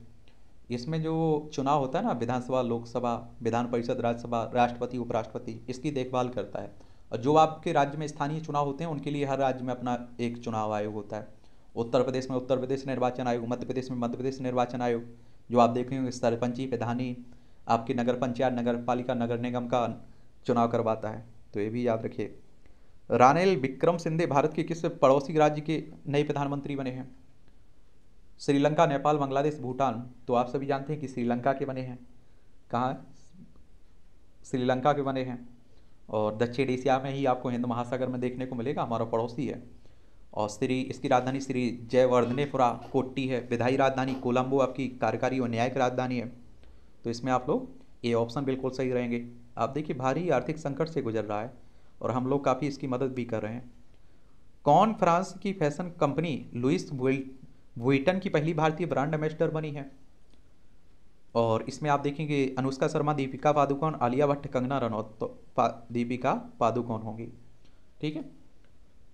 इसमें जो चुनाव होता है ना विधानसभा लोकसभा विधान परिषद राज्यसभा राष्ट्रपति उपराष्ट्रपति इसकी देखभाल करता है और जो आपके राज्य में स्थानीय चुनाव होते हैं उनके लिए हर राज्य में अपना एक चुनाव आयोग होता है उत्तर प्रदेश में उत्तर प्रदेश निर्वाचन आयोग मध्य प्रदेश में मध्य प्रदेश निर्वाचन आयोग जो आप देख रहे होंगे सरपंची प्रधानी आपकी नगर पंचायत नगर पालिका नगर निगम का चुनाव करवाता है तो ये भी याद रखिए रानिल विक्रम सिंधे भारत के किस पड़ोसी राज्य के नए प्रधानमंत्री बने हैं श्रीलंका नेपाल बांग्लादेश भूटान तो आप सभी जानते हैं कि श्रीलंका के बने हैं कहाँ श्रीलंका के बने हैं और दक्षिण एशिया में ही आपको हिंद महासागर में देखने को मिलेगा हमारा पड़ोसी है और श्री इसकी राजधानी श्री जयवर्धनेपुरा कोट्टी है विधायी राजधानी कोलंबो आपकी कार्यकारी और न्यायिक राजधानी है तो इसमें आप लोग ये ऑप्शन बिल्कुल सही रहेंगे आप देखिए भारी आर्थिक संकट से गुजर रहा है और हम लोग काफ़ी इसकी मदद भी कर रहे हैं कौन फ्रांस की fashion company Louis Vuitton की पहली भारतीय ब्रांड एम्बेसडर बनी है और इसमें आप देखेंगे अनुष्का शर्मा दीपिका पादुकोण आलिया भट्ट कंगना रनौत तो पा, दीपिका पादुकोण होंगी ठीक है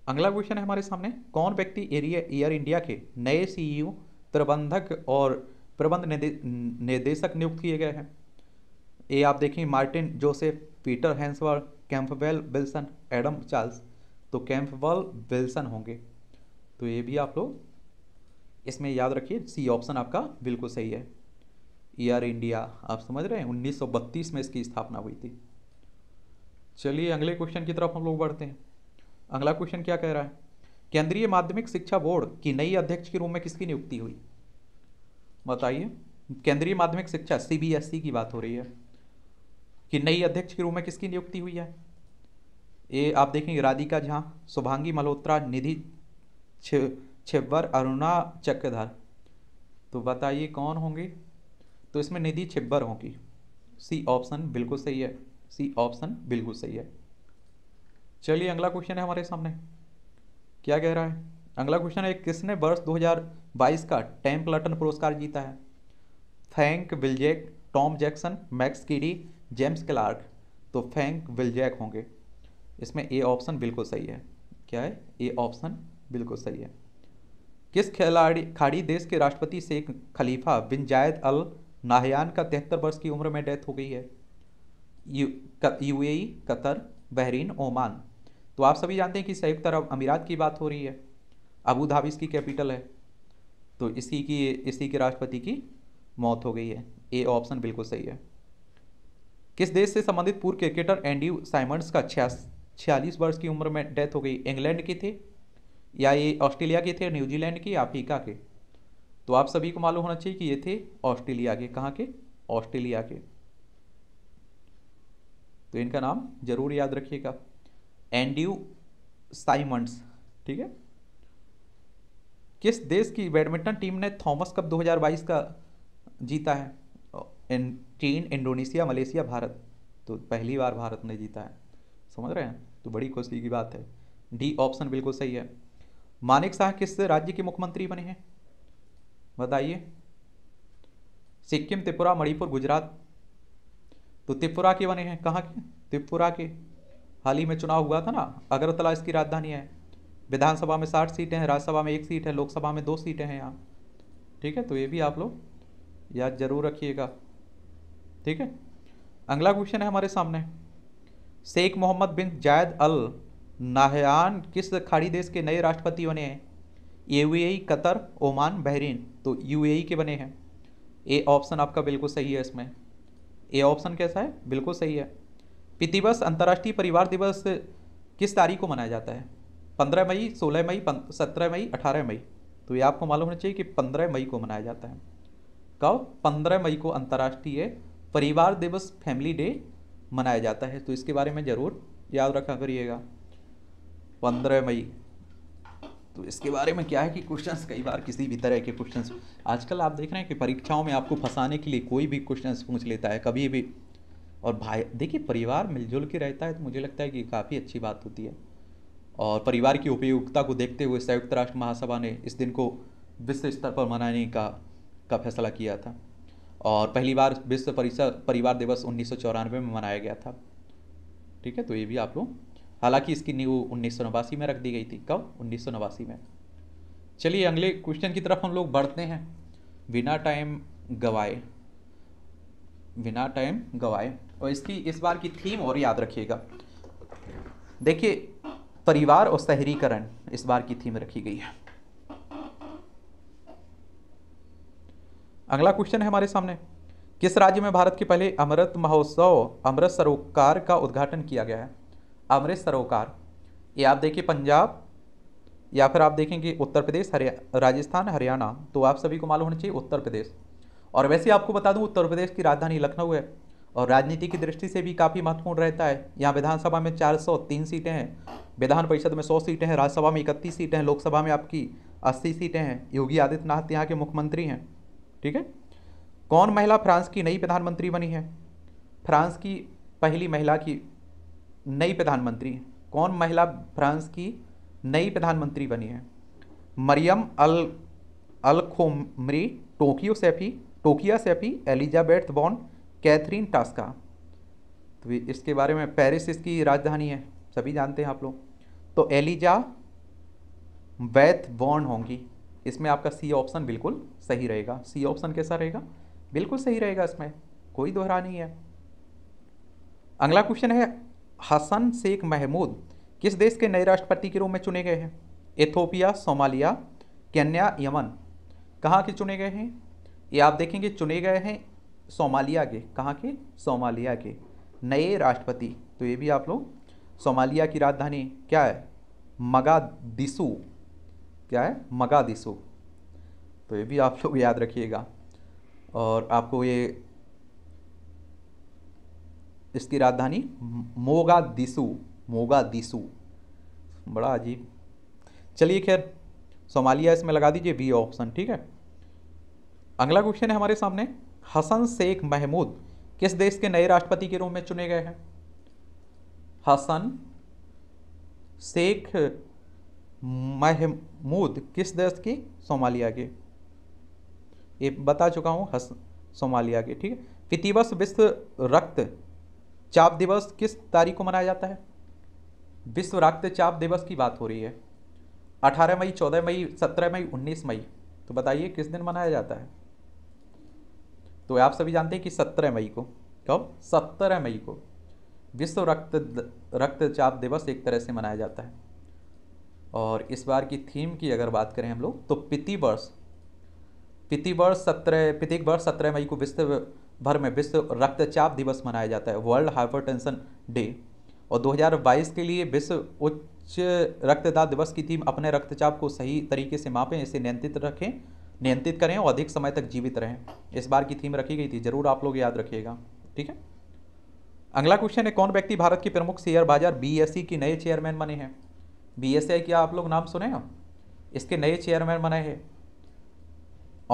अगला क्वेश्चन है हमारे सामने कौन व्यक्ति एरिया एयर इंडिया के नए सीईओ e प्रबंधक और प्रबंध निदे, निदेशक नियुक्त किए गए हैं ये आप देखें मार्टिन जोसेफ पीटर हैंसवर कैंपबेल विल्सन एडम चार्ल्स तो कैंपबेल विल्सन होंगे तो ये भी आप लोग इसमें याद रखिए सी ऑप्शन आपका बिल्कुल सही है ईयर इंडिया आप समझ रहे हैं 1932 में इसकी स्थापना हुई थी चलिए अगले क्वेश्चन की तरफ हम लोग बढ़ते हैं अगला क्वेश्चन क्या कह रहा है केंद्रीय माध्यमिक शिक्षा बोर्ड की नई अध्यक्ष के रूप में किसकी नियुक्ति हुई बताइए केंद्रीय माध्यमिक शिक्षा सीबीएसई e की बात हो रही है कि नई अध्यक्ष के रूप में किसकी नियुक्ति हुई है ये आप देखेंगे राधिका झा शुभांगी मल्होत्रा निधि छिब्बर अरुणा चक्रधर तो बताइए कौन होंगे तो इसमें निधि छिब्बर होंगी सी ऑप्शन बिल्कुल सही है सी ऑप्शन बिल्कुल सही है चलिए अगला क्वेश्चन है हमारे सामने क्या कह रहा है अगला क्वेश्चन है किसने वर्ष 2022 का टैंप लटन पुरस्कार जीता है Frank Wilczek Tom Jackson Max कीडी जेम्स क्लार्क तो फैंक विलजैक होंगे इसमें ए ऑप्शन बिल्कुल सही है क्या है ए ऑप्शन बिल्कुल सही है किस खिलाड़ी खाड़ी देश के राष्ट्रपति शेख खलीफा बिन जायद अल नाहयान का तिहत्तर वर्ष की उम्र में डेथ हो गई है U A Qatar Bahrain Oman तो आप सभी जानते हैं कि संयुक्त अरब अमीरात की बात हो रही है अबू धाबी इसकी कैपिटल है तो इसी की इसी के राष्ट्रपति की मौत हो गई है ए ऑप्शन बिल्कुल सही है किस देश से संबंधित पूर्व क्रिकेटर एंडी साइमंड्स का छियास छियालीस वर्ष की उम्र में डेथ हो गई इंग्लैंड की थी या ये ऑस्ट्रेलिया के थे न्यूजीलैंड के अफ्रीका के तो आप सभी को मालूम होना चाहिए कि ये थे ऑस्ट्रेलिया के कहाँ के ऑस्ट्रेलिया के तो इनका नाम जरूर याद रखिएगा एंड्यू साइमंड्स ठीक है किस देश की बैडमिंटन टीम ने थॉमस कप 2022 का जीता है चीन इंडोनेशिया मलेशिया भारत तो पहली बार भारत ने जीता है समझ रहे हैं तो बड़ी खुशी की बात है डी ऑप्शन बिल्कुल सही है मानिक शाह किस राज्य के मुख्यमंत्री बने हैं बताइए सिक्किम त्रिपुरा मणिपुर गुजरात तो त्रिपुरा के बने हैं कहाँ के त्रिपुरा के हाल ही में चुनाव हुआ था ना अगरतला इसकी राजधानी है विधानसभा में साठ सीटें हैं राज्यसभा में एक सीट है लोकसभा में दो सीटें हैं यहाँ ठीक है तो ये भी आप लोग याद जरूर रखिएगा ठीक है अगला क्वेश्चन है हमारे सामने शेख मोहम्मद बिन जायद अल नाहयान किस खाड़ी देश के नए राष्ट्रपति बने हैं यूएई कतर ओमान बहरीन तो यूएई के बने हैं ए ऑप्शन आपका बिल्कुल सही है इसमें ए ऑप्शन कैसा है बिल्कुल सही है पितिवस अंतर्राष्ट्रीय परिवार दिवस किस तारीख को मनाया जाता है पंद्रह मई सोलह मई सत्रह मई अठारह मई तो ये आपको मालूम होना चाहिए कि पंद्रह मई को मनाया जाता है कब पंद्रह मई को अंतर्राष्ट्रीय परिवार दिवस फैमिली डे मनाया जाता है तो इसके बारे में ज़रूर याद रखा करिएगा पंद्रह मई तो इसके बारे में क्या है कि क्वेश्चंस कई बार किसी भी तरह के क्वेश्चंस आजकल आप देख रहे हैं कि परीक्षाओं में आपको फंसाने के लिए कोई भी क्वेश्चंस पूछ लेता है कभी भी और भाई देखिए परिवार मिलजुल के रहता है तो मुझे लगता है कि काफ़ी अच्छी बात होती है और परिवार की उपयोगिता को देखते हुए संयुक्त राष्ट्र महासभा ने इस दिन को विश्व स्तर पर मनाने का का फैसला किया था और पहली बार विश्व परिसर परिवार दिवस उन्नीस में मनाया गया था ठीक है तो ये भी आप लोग हालांकि इसकी नींव उन्नीस में रख दी गई थी कब उन्नीस में चलिए अगले क्वेश्चन की तरफ हम लोग बढ़ते हैं बिना टाइम गवाए बिना टाइम गवाए और इसकी इस बार की थीम और याद रखिएगा देखिए परिवार और शहरीकरण इस बार की थीम रखी गई है अगला क्वेश्चन है हमारे सामने किस राज्य में भारत के पहले अमृत महोत्सव अमृत सरोकार का उद्घाटन किया गया है अमृत सरोकार ये आप देखिए पंजाब या फिर आप देखेंगे उत्तर प्रदेश हरिया राजस्थान हरियाणा तो आप सभी को मालूम होना चाहिए उत्तर प्रदेश और वैसे आपको बता दूं उत्तर प्रदेश की राजधानी लखनऊ है और राजनीति की दृष्टि से भी काफ़ी महत्वपूर्ण रहता है यहाँ विधानसभा में तीन सीटें हैं विधान परिषद में सौ सीटें हैं राज्यसभा में इकतीस सीटें हैं लोकसभा में आपकी अस्सी सीटें हैं योगी आदित्यनाथ यहाँ के मुख्यमंत्री हैं ठीक है कौन महिला फ्रांस की नई प्रधानमंत्री बनी है फ्रांस की पहली महिला की नई प्रधानमंत्री कौन महिला फ्रांस की नई प्रधानमंत्री बनी है मरियम अल अलखोमरी टोकियो सेफी टोकिया सेफी एलिजाबेथ बॉन कैथरीन टास्का तो इसके बारे में पेरिस इसकी राजधानी है सभी जानते हैं आप लोग तो एलिजा वैथ बॉन होंगी इसमें आपका सी ऑप्शन बिल्कुल सही रहेगा सी ऑप्शन कैसा रहेगा बिल्कुल सही रहेगा इसमें कोई दोहरा नहीं है अगला क्वेश्चन है हसन शेख महमूद किस देश के नए राष्ट्रपति के रूप में चुने गए हैं एथोपिया सोमालिया केन्या यमन कहाँ के चुने गए हैं ये आप देखेंगे चुने गए हैं सोमालिया के कहाँ के सोमालिया के नए राष्ट्रपति तो ये भी आप लोग सोमालिया की राजधानी क्या है दिसु क्या है दिसु तो ये भी आप लोग याद रखिएगा और आपको ये इसकी राजधानी मोगा दिसु मोगा दिसु बड़ा अजीब चलिए खैर सोमालिया इसमें लगा दीजिए बी ऑप्शन ठीक है अगला क्वेश्चन है हमारे सामने हसन शेख महमूद किस देश के नए राष्ट्रपति के रूप में चुने गए हैं हसन शेख महमूद किस देश के सोमालिया के ये बता चुका हूँ हसन सोमालिया के ठीक है पितिवस विश्व रक्त चाप दिवस किस तारीख को मनाया जाता है विश्व रक्तचाप दिवस की बात हो रही है 18 मई 14 मई 17 मई 19 मई तो बताइए किस दिन मनाया जाता है तो आप सभी जानते हैं कि 17 मई को कब 17 मई को विश्व रक्त रक्तचाप दिवस एक तरह से मनाया जाता है और इस बार की थीम की अगर बात करें हम लोग तो पिति वर्ष पिति वर्ष सत्रह पितिक वर्ष सत्रह मई को विश्व भर में विश्व रक्तचाप दिवस मनाया जाता है वर्ल्ड हाइपरटेंशन डे और 2022 के लिए विश्व उच्च रक्तदाब दिवस की थीम अपने रक्तचाप को सही तरीके से मापें इसे नियंत्रित रखें नियंत्रित करें और अधिक समय तक जीवित रहें इस बार की थीम रखी गई थी जरूर आप लोग याद रखिएगा ठीक है अगला क्वेश्चन है कौन व्यक्ति भारत के प्रमुख शेयर बाजार बी e के नए चेयरमैन बने हैं बी एस e क्या आप लोग नाम सुने हैं इसके नए चेयरमैन बने हैं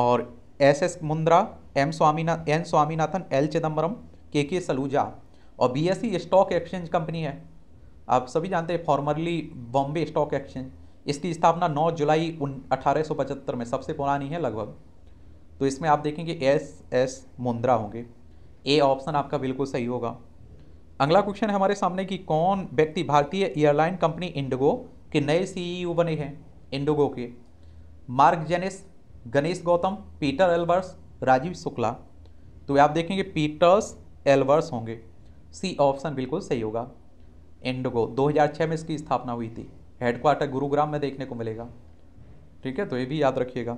और S S Mundra M Swaminath N Swaminathan L Chidambaram K K Saluja और सी स्टॉक एक्सचेंज कंपनी है आप सभी जानते हैं फॉर्मरली बॉम्बे स्टॉक एक्सचेंज इसकी स्थापना 9 जुलाई अठारह में सबसे पुरानी है लगभग तो इसमें आप देखेंगे एस एस मुंद्रा होंगे ए ऑप्शन आपका बिल्कुल सही होगा अगला क्वेश्चन है हमारे सामने कि कौन व्यक्ति भारतीय एयरलाइन कंपनी इंडिगो के नए सीईओ e बने हैं इंडिगो के मार्क जेनिस गणेश गौतम पीटर एल्बर्स राजीव शुक्ला तो आप देखेंगे पीटर्स एल्वर्स होंगे सी ऑप्शन बिल्कुल सही होगा इंडगो 2006 में इसकी स्थापना हुई थी हेडक्वार्टर गुरुग्राम में देखने को मिलेगा ठीक है तो ये भी याद रखिएगा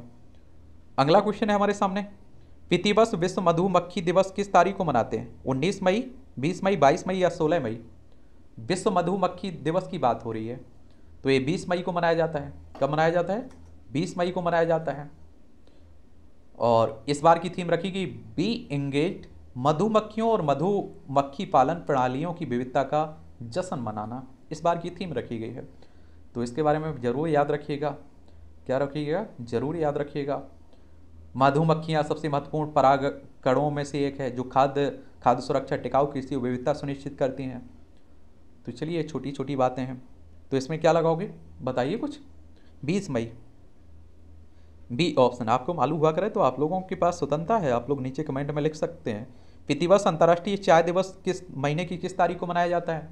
अगला क्वेश्चन है हमारे सामने पितिवस विश्व मधुमक्खी दिवस किस तारीख को मनाते हैं उन्नीस मई बीस मई बाईस मई या सोलह मई विश्व मधुमक्खी दिवस की बात हो रही है तो ये 20 मई को मनाया जाता है कब मनाया जाता है 20 मई को मनाया जाता है और इस बार की थीम रखी गई बी एंगेज मधुमक्खियों और मधुमक्खी पालन प्रणालियों की विविधता का जश्न मनाना इस बार की थीम रखी गई है तो इसके बारे में ज़रूर याद रखिएगा क्या रखिएगा ज़रूर याद रखिएगा मधुमक्खियाँ सबसे महत्वपूर्ण पराग कड़ों में से एक है जो खाद्य खाद्य सुरक्षा टिकाऊ कृषि विविधता सुनिश्चित करती हैं तो चलिए छोटी छोटी बातें हैं तो इसमें क्या लगाओगे बताइए कुछ बीस मई बी ऑप्शन आपको मालूम हुआ करें तो आप लोगों के पास स्वतंत्रता है आप लोग नीचे कमेंट में लिख सकते हैं प्रतिवर्ष अंतर्राष्ट्रीय चाय दिवस किस महीने की किस तारीख को मनाया जाता है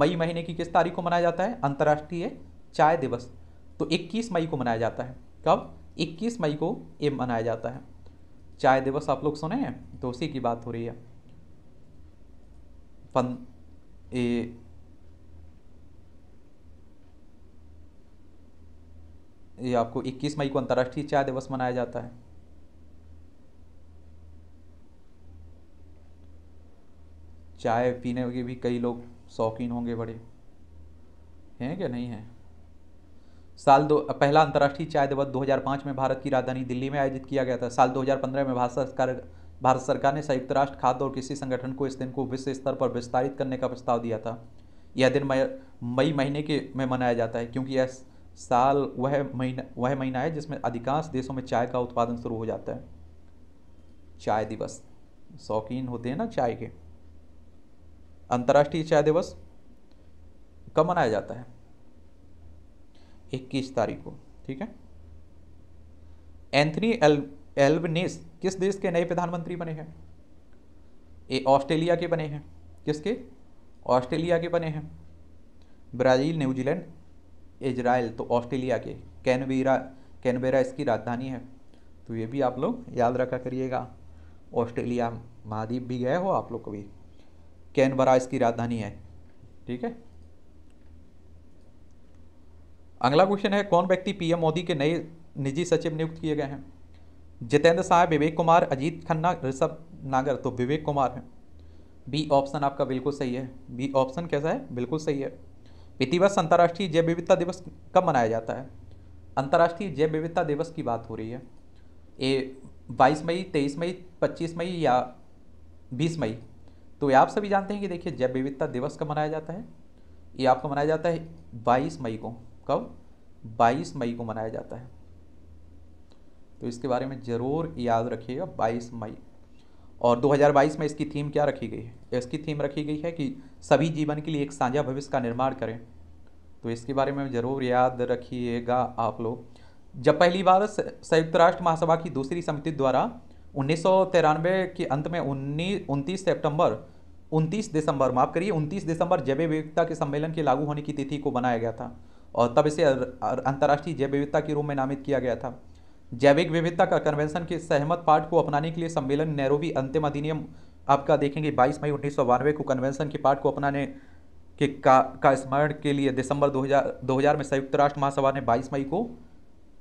मई महीने की किस तारीख को मनाया जाता है अंतर्राष्ट्रीय चाय दिवस तो 21 मई को मनाया जाता है कब 21 मई को ये मनाया जाता है चाय दिवस आप लोग सुने हैं तो उसी की बात हो रही है पन ए ये आपको 21 मई को अंतर्राष्ट्रीय चाय दिवस मनाया जाता है चाय पीने के भी कई लोग शौकीन होंगे बड़े हैं क्या नहीं है साल दो पहला अंतर्राष्ट्रीय चाय दिवस 2005 में भारत की राजधानी दिल्ली में आयोजित किया गया था साल 2015 में भारत सरकार भारत सरकार ने संयुक्त राष्ट्र खाद्य और कृषि संगठन को इस दिन को विश्व स्तर पर विस्तारित करने का प्रस्ताव दिया था यह दिन मई महीने के में मनाया जाता है क्योंकि यह साल वह महीना वह महीना है जिसमें अधिकांश देशों में चाय का उत्पादन शुरू हो जाता है चाय दिवस शौकीन होते हैं ना चाय के अंतर्राष्ट्रीय चाय दिवस कब मनाया जाता है इक्कीस तारीख को ठीक है एंथनी एल एल्बनेस किस देश के नए प्रधानमंत्री बने हैं ये ऑस्ट्रेलिया के बने हैं किसके ऑस्ट्रेलिया के बने हैं ब्राज़ील न्यूजीलैंड इजराइल तो ऑस्ट्रेलिया के कैनबेरा कैनबेरा इसकी राजधानी है तो ये भी आप लोग याद रखा करिएगा ऑस्ट्रेलिया महाद्वीप भी गए हो आप लोग कभी कैनबरा इसकी राजधानी है ठीक है अगला क्वेश्चन है कौन व्यक्ति पीएम मोदी के नए निजी सचिव नियुक्त किए गए हैं जितेंद्र साहब विवेक कुमार अजीत खन्ना ऋषभ नागर तो विवेक कुमार हैं बी ऑप्शन आपका बिल्कुल सही है बी ऑप्शन कैसा है बिल्कुल सही है दिवस अंतर्राष्ट्रीय जैव विविधता दिवस कब मनाया जाता है अंतर्राष्ट्रीय जैव विविधता दिवस की बात हो रही है ये बाईस मई तेईस मई पच्चीस मई या बीस मई तो ये आप सभी जानते हैं कि देखिए जैव विविधता दिवस कब मनाया जाता है ये आपको मनाया जाता है बाईस मई को कब बाईस मई को मनाया जाता है तो इसके बारे में ज़रूर याद रखिएगा बाईस मई और 2022 में इसकी थीम क्या रखी गई है इसकी थीम रखी गई है कि सभी जीवन के लिए एक साझा भविष्य का निर्माण करें तो इसके बारे में ज़रूर याद रखिएगा आप लोग जब पहली बार संयुक्त राष्ट्र महासभा की दूसरी समिति द्वारा उन्नीस के अंत में उन्नीस उनतीस सेप्टम्बर उनतीस दिसंबर माफ करिए उनतीस दिसंबर जैव विविधता के सम्मेलन के लागू होने की तिथि को बनाया गया था और तब इसे अंतर्राष्ट्रीय जैव विविधता के रूप में नामित किया गया था जैविक विविधता का कन्वेंशन के सहमत पाठ को अपनाने के लिए सम्मेलन नैरोबी अंतिम अधिनियम आपका देखेंगे 22 मई उन्नीस को कन्वेंशन के पार्ट को अपनाने के का, का स्मरण के लिए दिसंबर 2000 2000 में संयुक्त राष्ट्र महासभा ने 22 मई को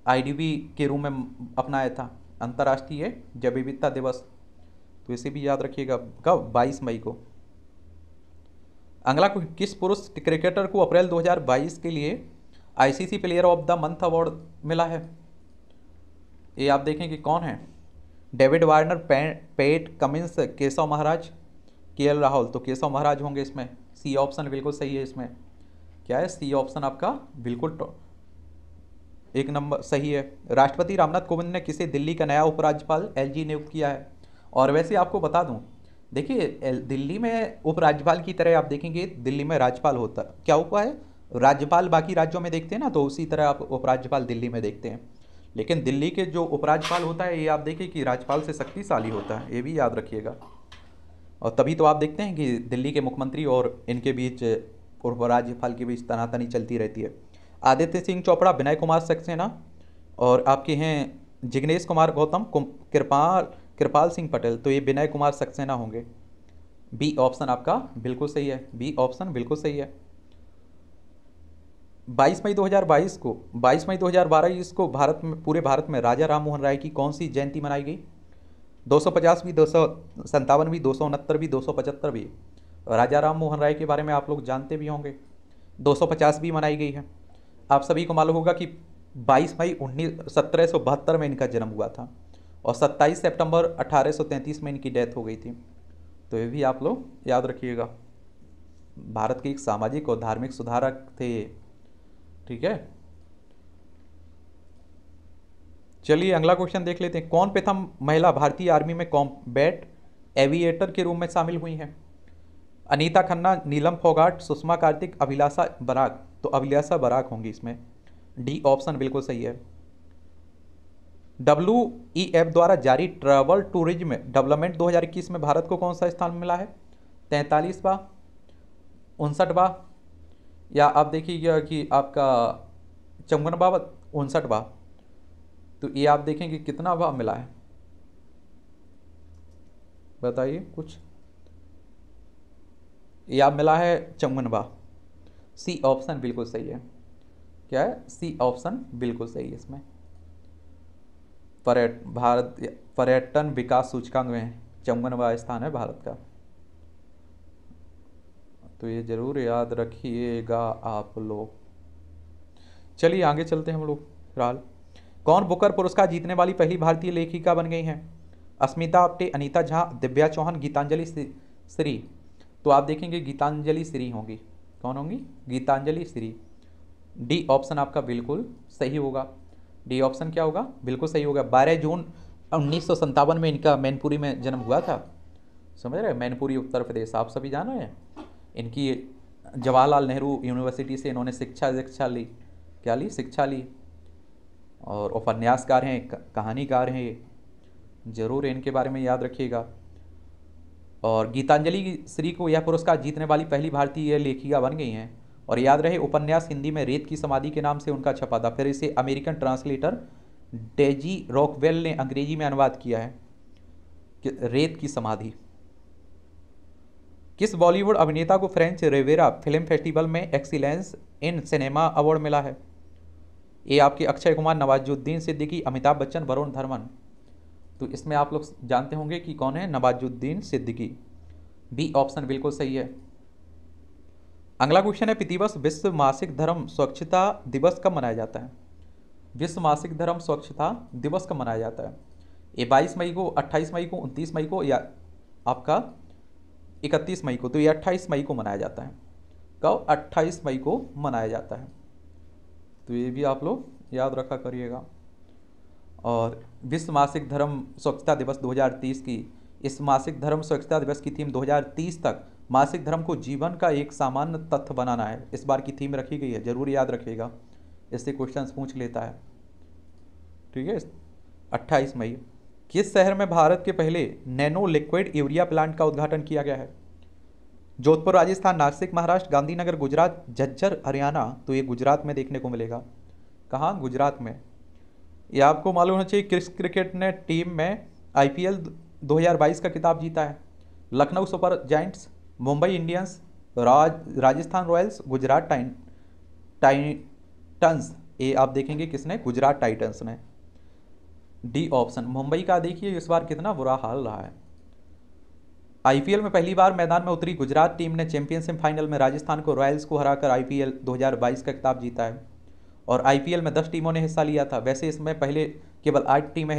आईडीबी के रूम में अपनाया था अंतर्राष्ट्रीय जैव विविधता दिवस तो इसे भी याद रखिएगा कब बाईस मई को अंगला को किस पुरुष क्रिकेटर को अप्रैल 2022 के लिए ICC player of the month award मिला है ये आप देखें कि कौन है डेविड वार्नर पे, पेट कमिंस केशव महाराज के राहुल तो केशव महाराज होंगे इसमें सी ऑप्शन बिल्कुल सही है इसमें क्या है सी ऑप्शन आपका बिल्कुल एक नंबर सही है राष्ट्रपति रामनाथ कोविंद ने किसे दिल्ली का नया उपराज्यपाल एलजी नियुक्त किया है और वैसे आपको बता दूं देखिए दिल्ली में उपराज्यपाल की तरह आप देखेंगे दिल्ली में राज्यपाल होता क्या हुआ है राज्यपाल बाकी राज्यों में देखते हैं ना तो उसी तरह आप उपराज्यपाल दिल्ली में देखते हैं लेकिन दिल्ली के जो उपराज्यपाल होता है ये आप देखिए कि राज्यपाल से शक्तिशाली होता है ये भी याद रखिएगा और तभी तो आप देखते हैं कि दिल्ली के मुख्यमंत्री और इनके बीच उपराज्यपाल के बीच तनातनी चलती रहती है आदित्य सिंह चोपड़ा विनय कुमार सक्सेना और आपके हैं जिग्नेश कुमार गौतम कृपाल कृपाल सिंह पटेल तो ये विनय कुमार सक्सेना होंगे बी ऑप्शन आपका बिल्कुल सही है बी ऑप्शन बिल्कुल सही है 22 मई 2022 को 22 मई 2022 को भारत में पूरे भारत में राजा राम मोहन राय की कौन सी जयंती मनाई गई दो भी दो सौ संतावनवीं दो सौ उनहत्तरवीं दो सौ पचहत्तरवीं राजा राम मोहन राय के बारे में आप लोग जानते भी होंगे दो सौ पचासवीं मनाई गई है आप सभी को मालूम होगा कि 22 मई उन्नीस सत्रह में इनका जन्म हुआ था और 27 सितंबर 1833 में इनकी डेथ हो गई थी तो ये भी आप लोग याद रखिएगा भारत के एक सामाजिक और धार्मिक सुधारक थे ठीक है चलिए अगला क्वेश्चन देख लेते हैं कौन प्रथम महिला भारतीय आर्मी में कॉम्बैट एविएटर के रूप में शामिल हुई हैं अनीता खन्ना नीलम फोगाट सुषमा कार्तिक अभिलाषा बराग तो अभिलाषा बराग होंगी इसमें डी ऑप्शन बिल्कुल सही है डब्ल्यू ई एफ द्वारा जारी ट्रैवल टूरिज्म डेवलपमेंट 2021 में भारत को कौन सा स्थान मिला है तैंतालीसवा उनसठवा या आप देखिएगा कि आपका चौवन बाबा उनसठ बा तो ये आप देखेंगे कितना भाव मिला है बताइए कुछ ये आप मिला है चौवन बा सी ऑप्शन बिल्कुल सही है क्या है सी ऑप्शन बिल्कुल सही है इसमें पर्यट भारत पर्यटन विकास सूचकांक में बा स्थान है भारत का तो ये ज़रूर याद रखिएगा आप लोग चलिए आगे चलते हैं हम लोग फिलहाल कौन बुकर पुरस्कार जीतने वाली पहली भारतीय लेखिका बन गई हैं अस्मिता आपटे अनीता झा दिव्या चौहान गीतांजलि श्री तो आप देखेंगे गीतांजलि श्री होंगी कौन होंगी गीतांजलि श्री डी ऑप्शन आपका बिल्कुल सही होगा डी ऑप्शन क्या होगा बिल्कुल सही होगा बारह जून उन्नीस में इनका मैनपुरी में जन्म हुआ था समझ रहे मैनपुरी उत्तर प्रदेश आप सभी जान रहे हैं इनकी जवाहरलाल नेहरू यूनिवर्सिटी से इन्होंने शिक्षा शिक्षा ली क्या ली शिक्षा ली और उपन्यासकार हैं कहानीकार हैं ये ज़रूर इनके बारे में याद रखिएगा और गीतांजलि श्री को यह पुरस्कार जीतने वाली पहली भारतीय लेखिका बन गई हैं और याद रहे उपन्यास हिंदी में रेत की समाधि के नाम से उनका छपा था फिर इसे अमेरिकन ट्रांसलेटर डेजी रॉकवेल ने अंग्रेजी में अनुवाद किया है कि रेत की समाधि किस बॉलीवुड अभिनेता को फ्रेंच रेवेरा फिल्म फेस्टिवल में एक्सीलेंस इन सिनेमा अवार्ड मिला है ये आपके अक्षय कुमार नवाजुद्दीन सिद्दीकी अमिताभ बच्चन वरुण धर्मन तो इसमें आप लोग जानते होंगे कि कौन है नवाजुद्दीन सिद्दीकी बी ऑप्शन बिल्कुल सही है अगला क्वेश्चन है प्रतिवर्ष विश्व मासिक धर्म स्वच्छता दिवस कब मनाया जाता है विश्व मासिक धर्म स्वच्छता दिवस कब मनाया जाता है ये बाईस मई को अट्ठाईस मई को उनतीस मई को या आपका इकतीस मई को तो ये अट्ठाईस मई को मनाया जाता है कब अट्ठाईस मई को मनाया जाता है तो ये भी आप लोग याद रखा करिएगा और विश्व मासिक धर्म स्वच्छता दिवस 2030 की इस मासिक धर्म स्वच्छता दिवस की थीम 2030 तक मासिक धर्म को जीवन का एक सामान्य तथ्य बनाना है इस बार की थीम रखी गई है जरूर याद रखिएगा इससे क्वेश्चन पूछ लेता है ठीक है 28 मई किस शहर में भारत के पहले नैनो लिक्विड यूरिया प्लांट का उद्घाटन किया गया है जोधपुर राजस्थान नासिक महाराष्ट्र गांधीनगर गुजरात झज्जर हरियाणा तो ये गुजरात में देखने को मिलेगा कहाँ गुजरात में ये आपको मालूम होना चाहिए क्रिस क्रिकेट ने टीम में आईपीएल 2022 का किताब जीता है Lucknow Super Giants Mumbai Indians राज राजस्थान रॉयल्स गुजरात टाइन टाइटन्स ये आप देखेंगे किसने गुजरात टाइटन्स ने डी ऑप्शन मुंबई का देखिए इस बार कितना बुरा हाल रहा है आईपीएल में पहली बार मैदान में उतरी गुजरात टीम ने चैंपियनशिप फाइनल में राजस्थान को रॉयल्स को हराकर आईपीएल 2022 का खिताब जीता है और आईपीएल में 10 टीमों ने हिस्सा लिया था वैसे इसमें पहले केवल आठ टीमें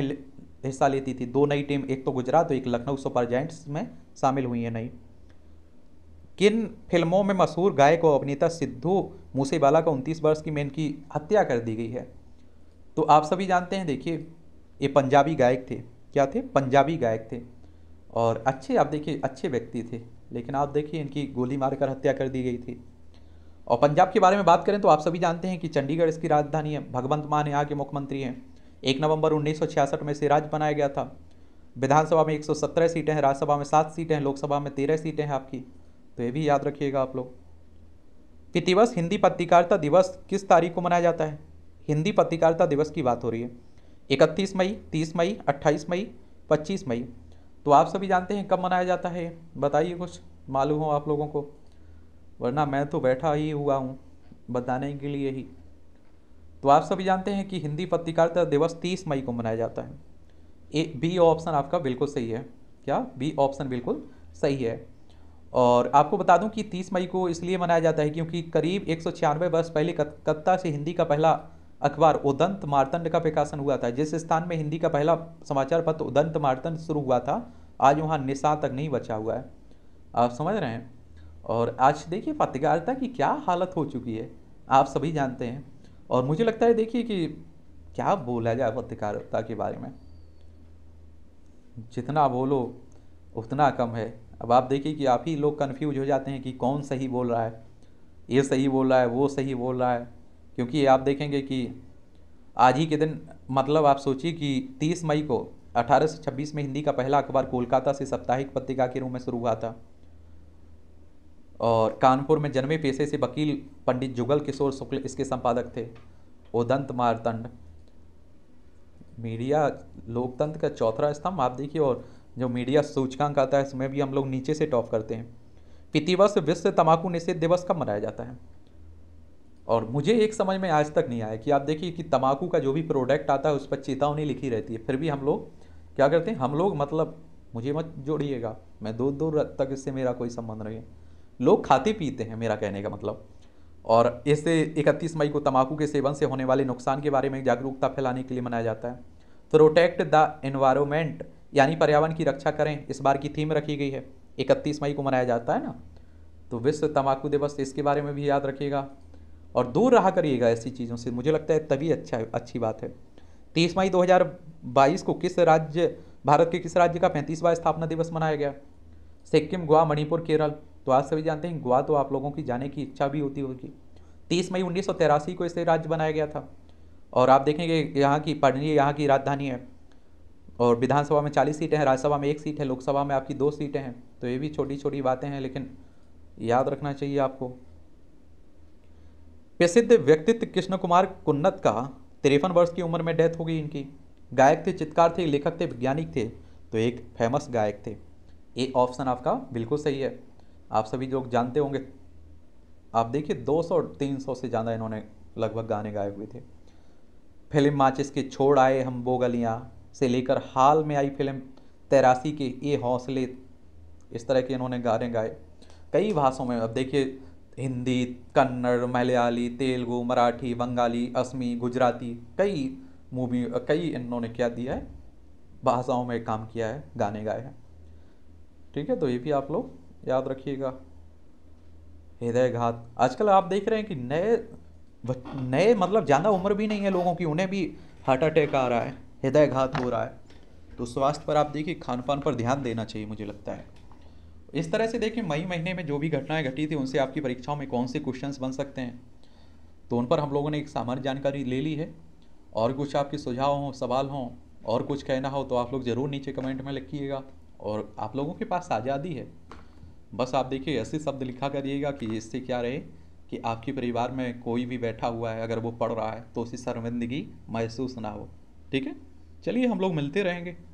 हिस्सा लेती थी दो नई टीम एक तो गुजरात और तो एक लखनऊ सुपर जैंट्स में शामिल हुई है नई किन फिल्मों में मशहूर गायक और अभिनेता सिद्धू मूसेवाला का उनतीस वर्ष की मेन की हत्या कर दी गई है तो आप सभी जानते हैं देखिए ये पंजाबी गायक थे क्या थे पंजाबी गायक थे और अच्छे आप देखिए अच्छे व्यक्ति थे लेकिन आप देखिए इनकी गोली मारकर हत्या कर दी गई थी और पंजाब के बारे में बात करें तो आप सभी जानते हैं कि चंडीगढ़ इसकी राजधानी है भगवंत मान यहाँ के मुख्यमंत्री हैं एक नवंबर 1966 में इसे राज्य बनाया गया था विधानसभा में 117 सीटें हैं राज्यसभा में सात सीटें हैं लोकसभा में तेरह सीटें हैं आपकी तो ये भी याद रखिएगा आप लोग पितिवस हिंदी पत्रकारिता दिवस किस तारीख को मनाया जाता है हिंदी पत्रकारिता दिवस की बात हो रही है इकतीस मई तीस मई अट्ठाईस मई पच्चीस मई तो आप सभी जानते हैं कब मनाया जाता है बताइए कुछ मालूम हो आप लोगों को वरना मैं तो बैठा ही हुआ हूँ बताने के लिए ही तो आप सभी जानते हैं कि हिंदी पत्रकारिता दिवस तीस मई को मनाया जाता है ए बी ऑप्शन आपका बिल्कुल सही है क्या बी ऑप्शन बिल्कुल सही है और आपको बता दूं कि 30 मई को इसलिए मनाया जाता है क्योंकि करीब एक वर्ष पहले कलकत्ता से हिंदी का पहला अखबार उदंत मारतंड का प्रकाशन हुआ था जिस स्थान में हिंदी का पहला समाचार पत्र उदंत मारतंड शुरू हुआ था आज वहाँ निशा तक नहीं बचा हुआ है आप समझ रहे हैं और आज देखिए पत्रकारिता की क्या हालत हो चुकी है आप सभी जानते हैं और मुझे लगता है देखिए कि क्या बोला जाए पत्रकारिता के बारे में जितना बोलो उतना कम है अब आप देखिए कि आप ही लोग कन्फ्यूज हो जाते हैं कि कौन सही बोल रहा है ये सही बोल रहा है वो सही बोल रहा है क्योंकि आप देखेंगे कि आज ही के दिन मतलब आप सोचिए कि 30 मई को 1826 में हिंदी का पहला अखबार कोलकाता से साप्ताहिक पत्रिका के रूप में शुरू हुआ था और कानपुर में जन्मे पेशे से वकील पंडित जुगल किशोर शुक्ल इसके संपादक थे उदंत मारतंड मीडिया लोकतंत्र का चौथा स्तंभ आप देखिए और जो मीडिया सूचकांक आता है इसमें भी हम लोग नीचे से टॉप करते हैं पितिवस विश्व तम्बाकू निषेध दिवस कब मनाया जाता है और मुझे एक समझ में आज तक नहीं आया कि आप देखिए कि तम्बाकू का जो भी प्रोडक्ट आता है उस पर चेतावनी लिखी रहती है फिर भी हम लोग क्या करते हैं हम लोग मतलब मुझे मत जोड़िएगा मैं दूर दूर तक इससे मेरा कोई संबंध नहीं है लोग खाते पीते हैं मेरा कहने का मतलब और इससे इकतीस मई को तम्बाकू के सेवन से होने वाले नुकसान के बारे में जागरूकता फैलाने के लिए मनाया जाता है प्रोटेक्ट द एनवायरमेंट यानी पर्यावरण की रक्षा करें इस बार की थीम रखी गई है इकतीस मई को मनाया जाता है ना तो विश्व तम्बाकू दिवस इसके बारे में भी याद रखिएगा और दूर रहा करिएगा ऐसी चीज़ों से मुझे लगता है तभी अच्छा अच्छी बात है तीस मई 2022 को किस राज्य भारत के किस राज्य का पैंतीसवां स्थापना दिवस मनाया गया सिक्किम गोवा मणिपुर केरल तो आज सभी जानते हैं गोवा तो आप लोगों की जाने की इच्छा भी होती होगी तीस मई उन्नीस को इसे राज्य बनाया गया था और आप देखेंगे यहाँ की पढ़नी यहाँ की राजधानी है और विधानसभा में चालीस सीटें हैं राज्यसभा में एक सीट है लोकसभा में आपकी दो सीटें हैं तो ये भी छोटी छोटी बातें हैं लेकिन याद रखना चाहिए आपको प्रसिद्ध व्यक्तित्व कृष्ण कुमार कुन्नत का तिरपन वर्ष की उम्र में डेथ हो गई इनकी गायक थे चित्रकार थे लेखक थे वैज्ञानिक थे तो एक फेमस गायक थे ए ऑप्शन आपका बिल्कुल सही है आप सभी लोग जानते होंगे आप देखिए 200 और 300 से ज़्यादा इन्होंने लगभग गाने गाए हुए थे फिल्म माचिस के छोड़ आए हम वो गलियाँ से लेकर हाल में आई फिल्म तैरासी के ए हौसले इस तरह के इन्होंने गाने गाए कई भाषाओं में अब देखिए हिंदी कन्नड़ मलयाली तेलुगु मराठी बंगाली असमी गुजराती कई मूवी कई इन्होंने क्या दिया है भाषाओं में काम किया है गाने गाए हैं ठीक है तो ये भी आप लोग याद रखिएगा हृदय घात आजकल आप देख रहे हैं कि नए नए मतलब ज़्यादा उम्र भी नहीं है लोगों की उन्हें भी हार्ट अटैक आ रहा है हृदय घात हो रहा है तो स्वास्थ्य पर आप देखिए खान पान पर ध्यान देना चाहिए मुझे लगता है इस तरह से देखें मई महीने में जो भी घटनाएं घटी थी उनसे आपकी परीक्षाओं में कौन से क्वेश्चंस बन सकते हैं तो उन पर हम लोगों ने एक सामान्य जानकारी ले ली है और कुछ आपके सुझाव हों सवाल हों और कुछ कहना हो तो आप लोग ज़रूर नीचे कमेंट में लिखिएगा और आप लोगों के पास आज़ादी है बस आप देखिए ऐसे शब्द लिखा करिएगा कि इससे क्या रहे कि आपके परिवार में कोई भी बैठा हुआ है अगर वो पढ़ रहा है तो उसे शर्मिंदगी महसूस ना हो ठीक है चलिए हम लोग मिलते रहेंगे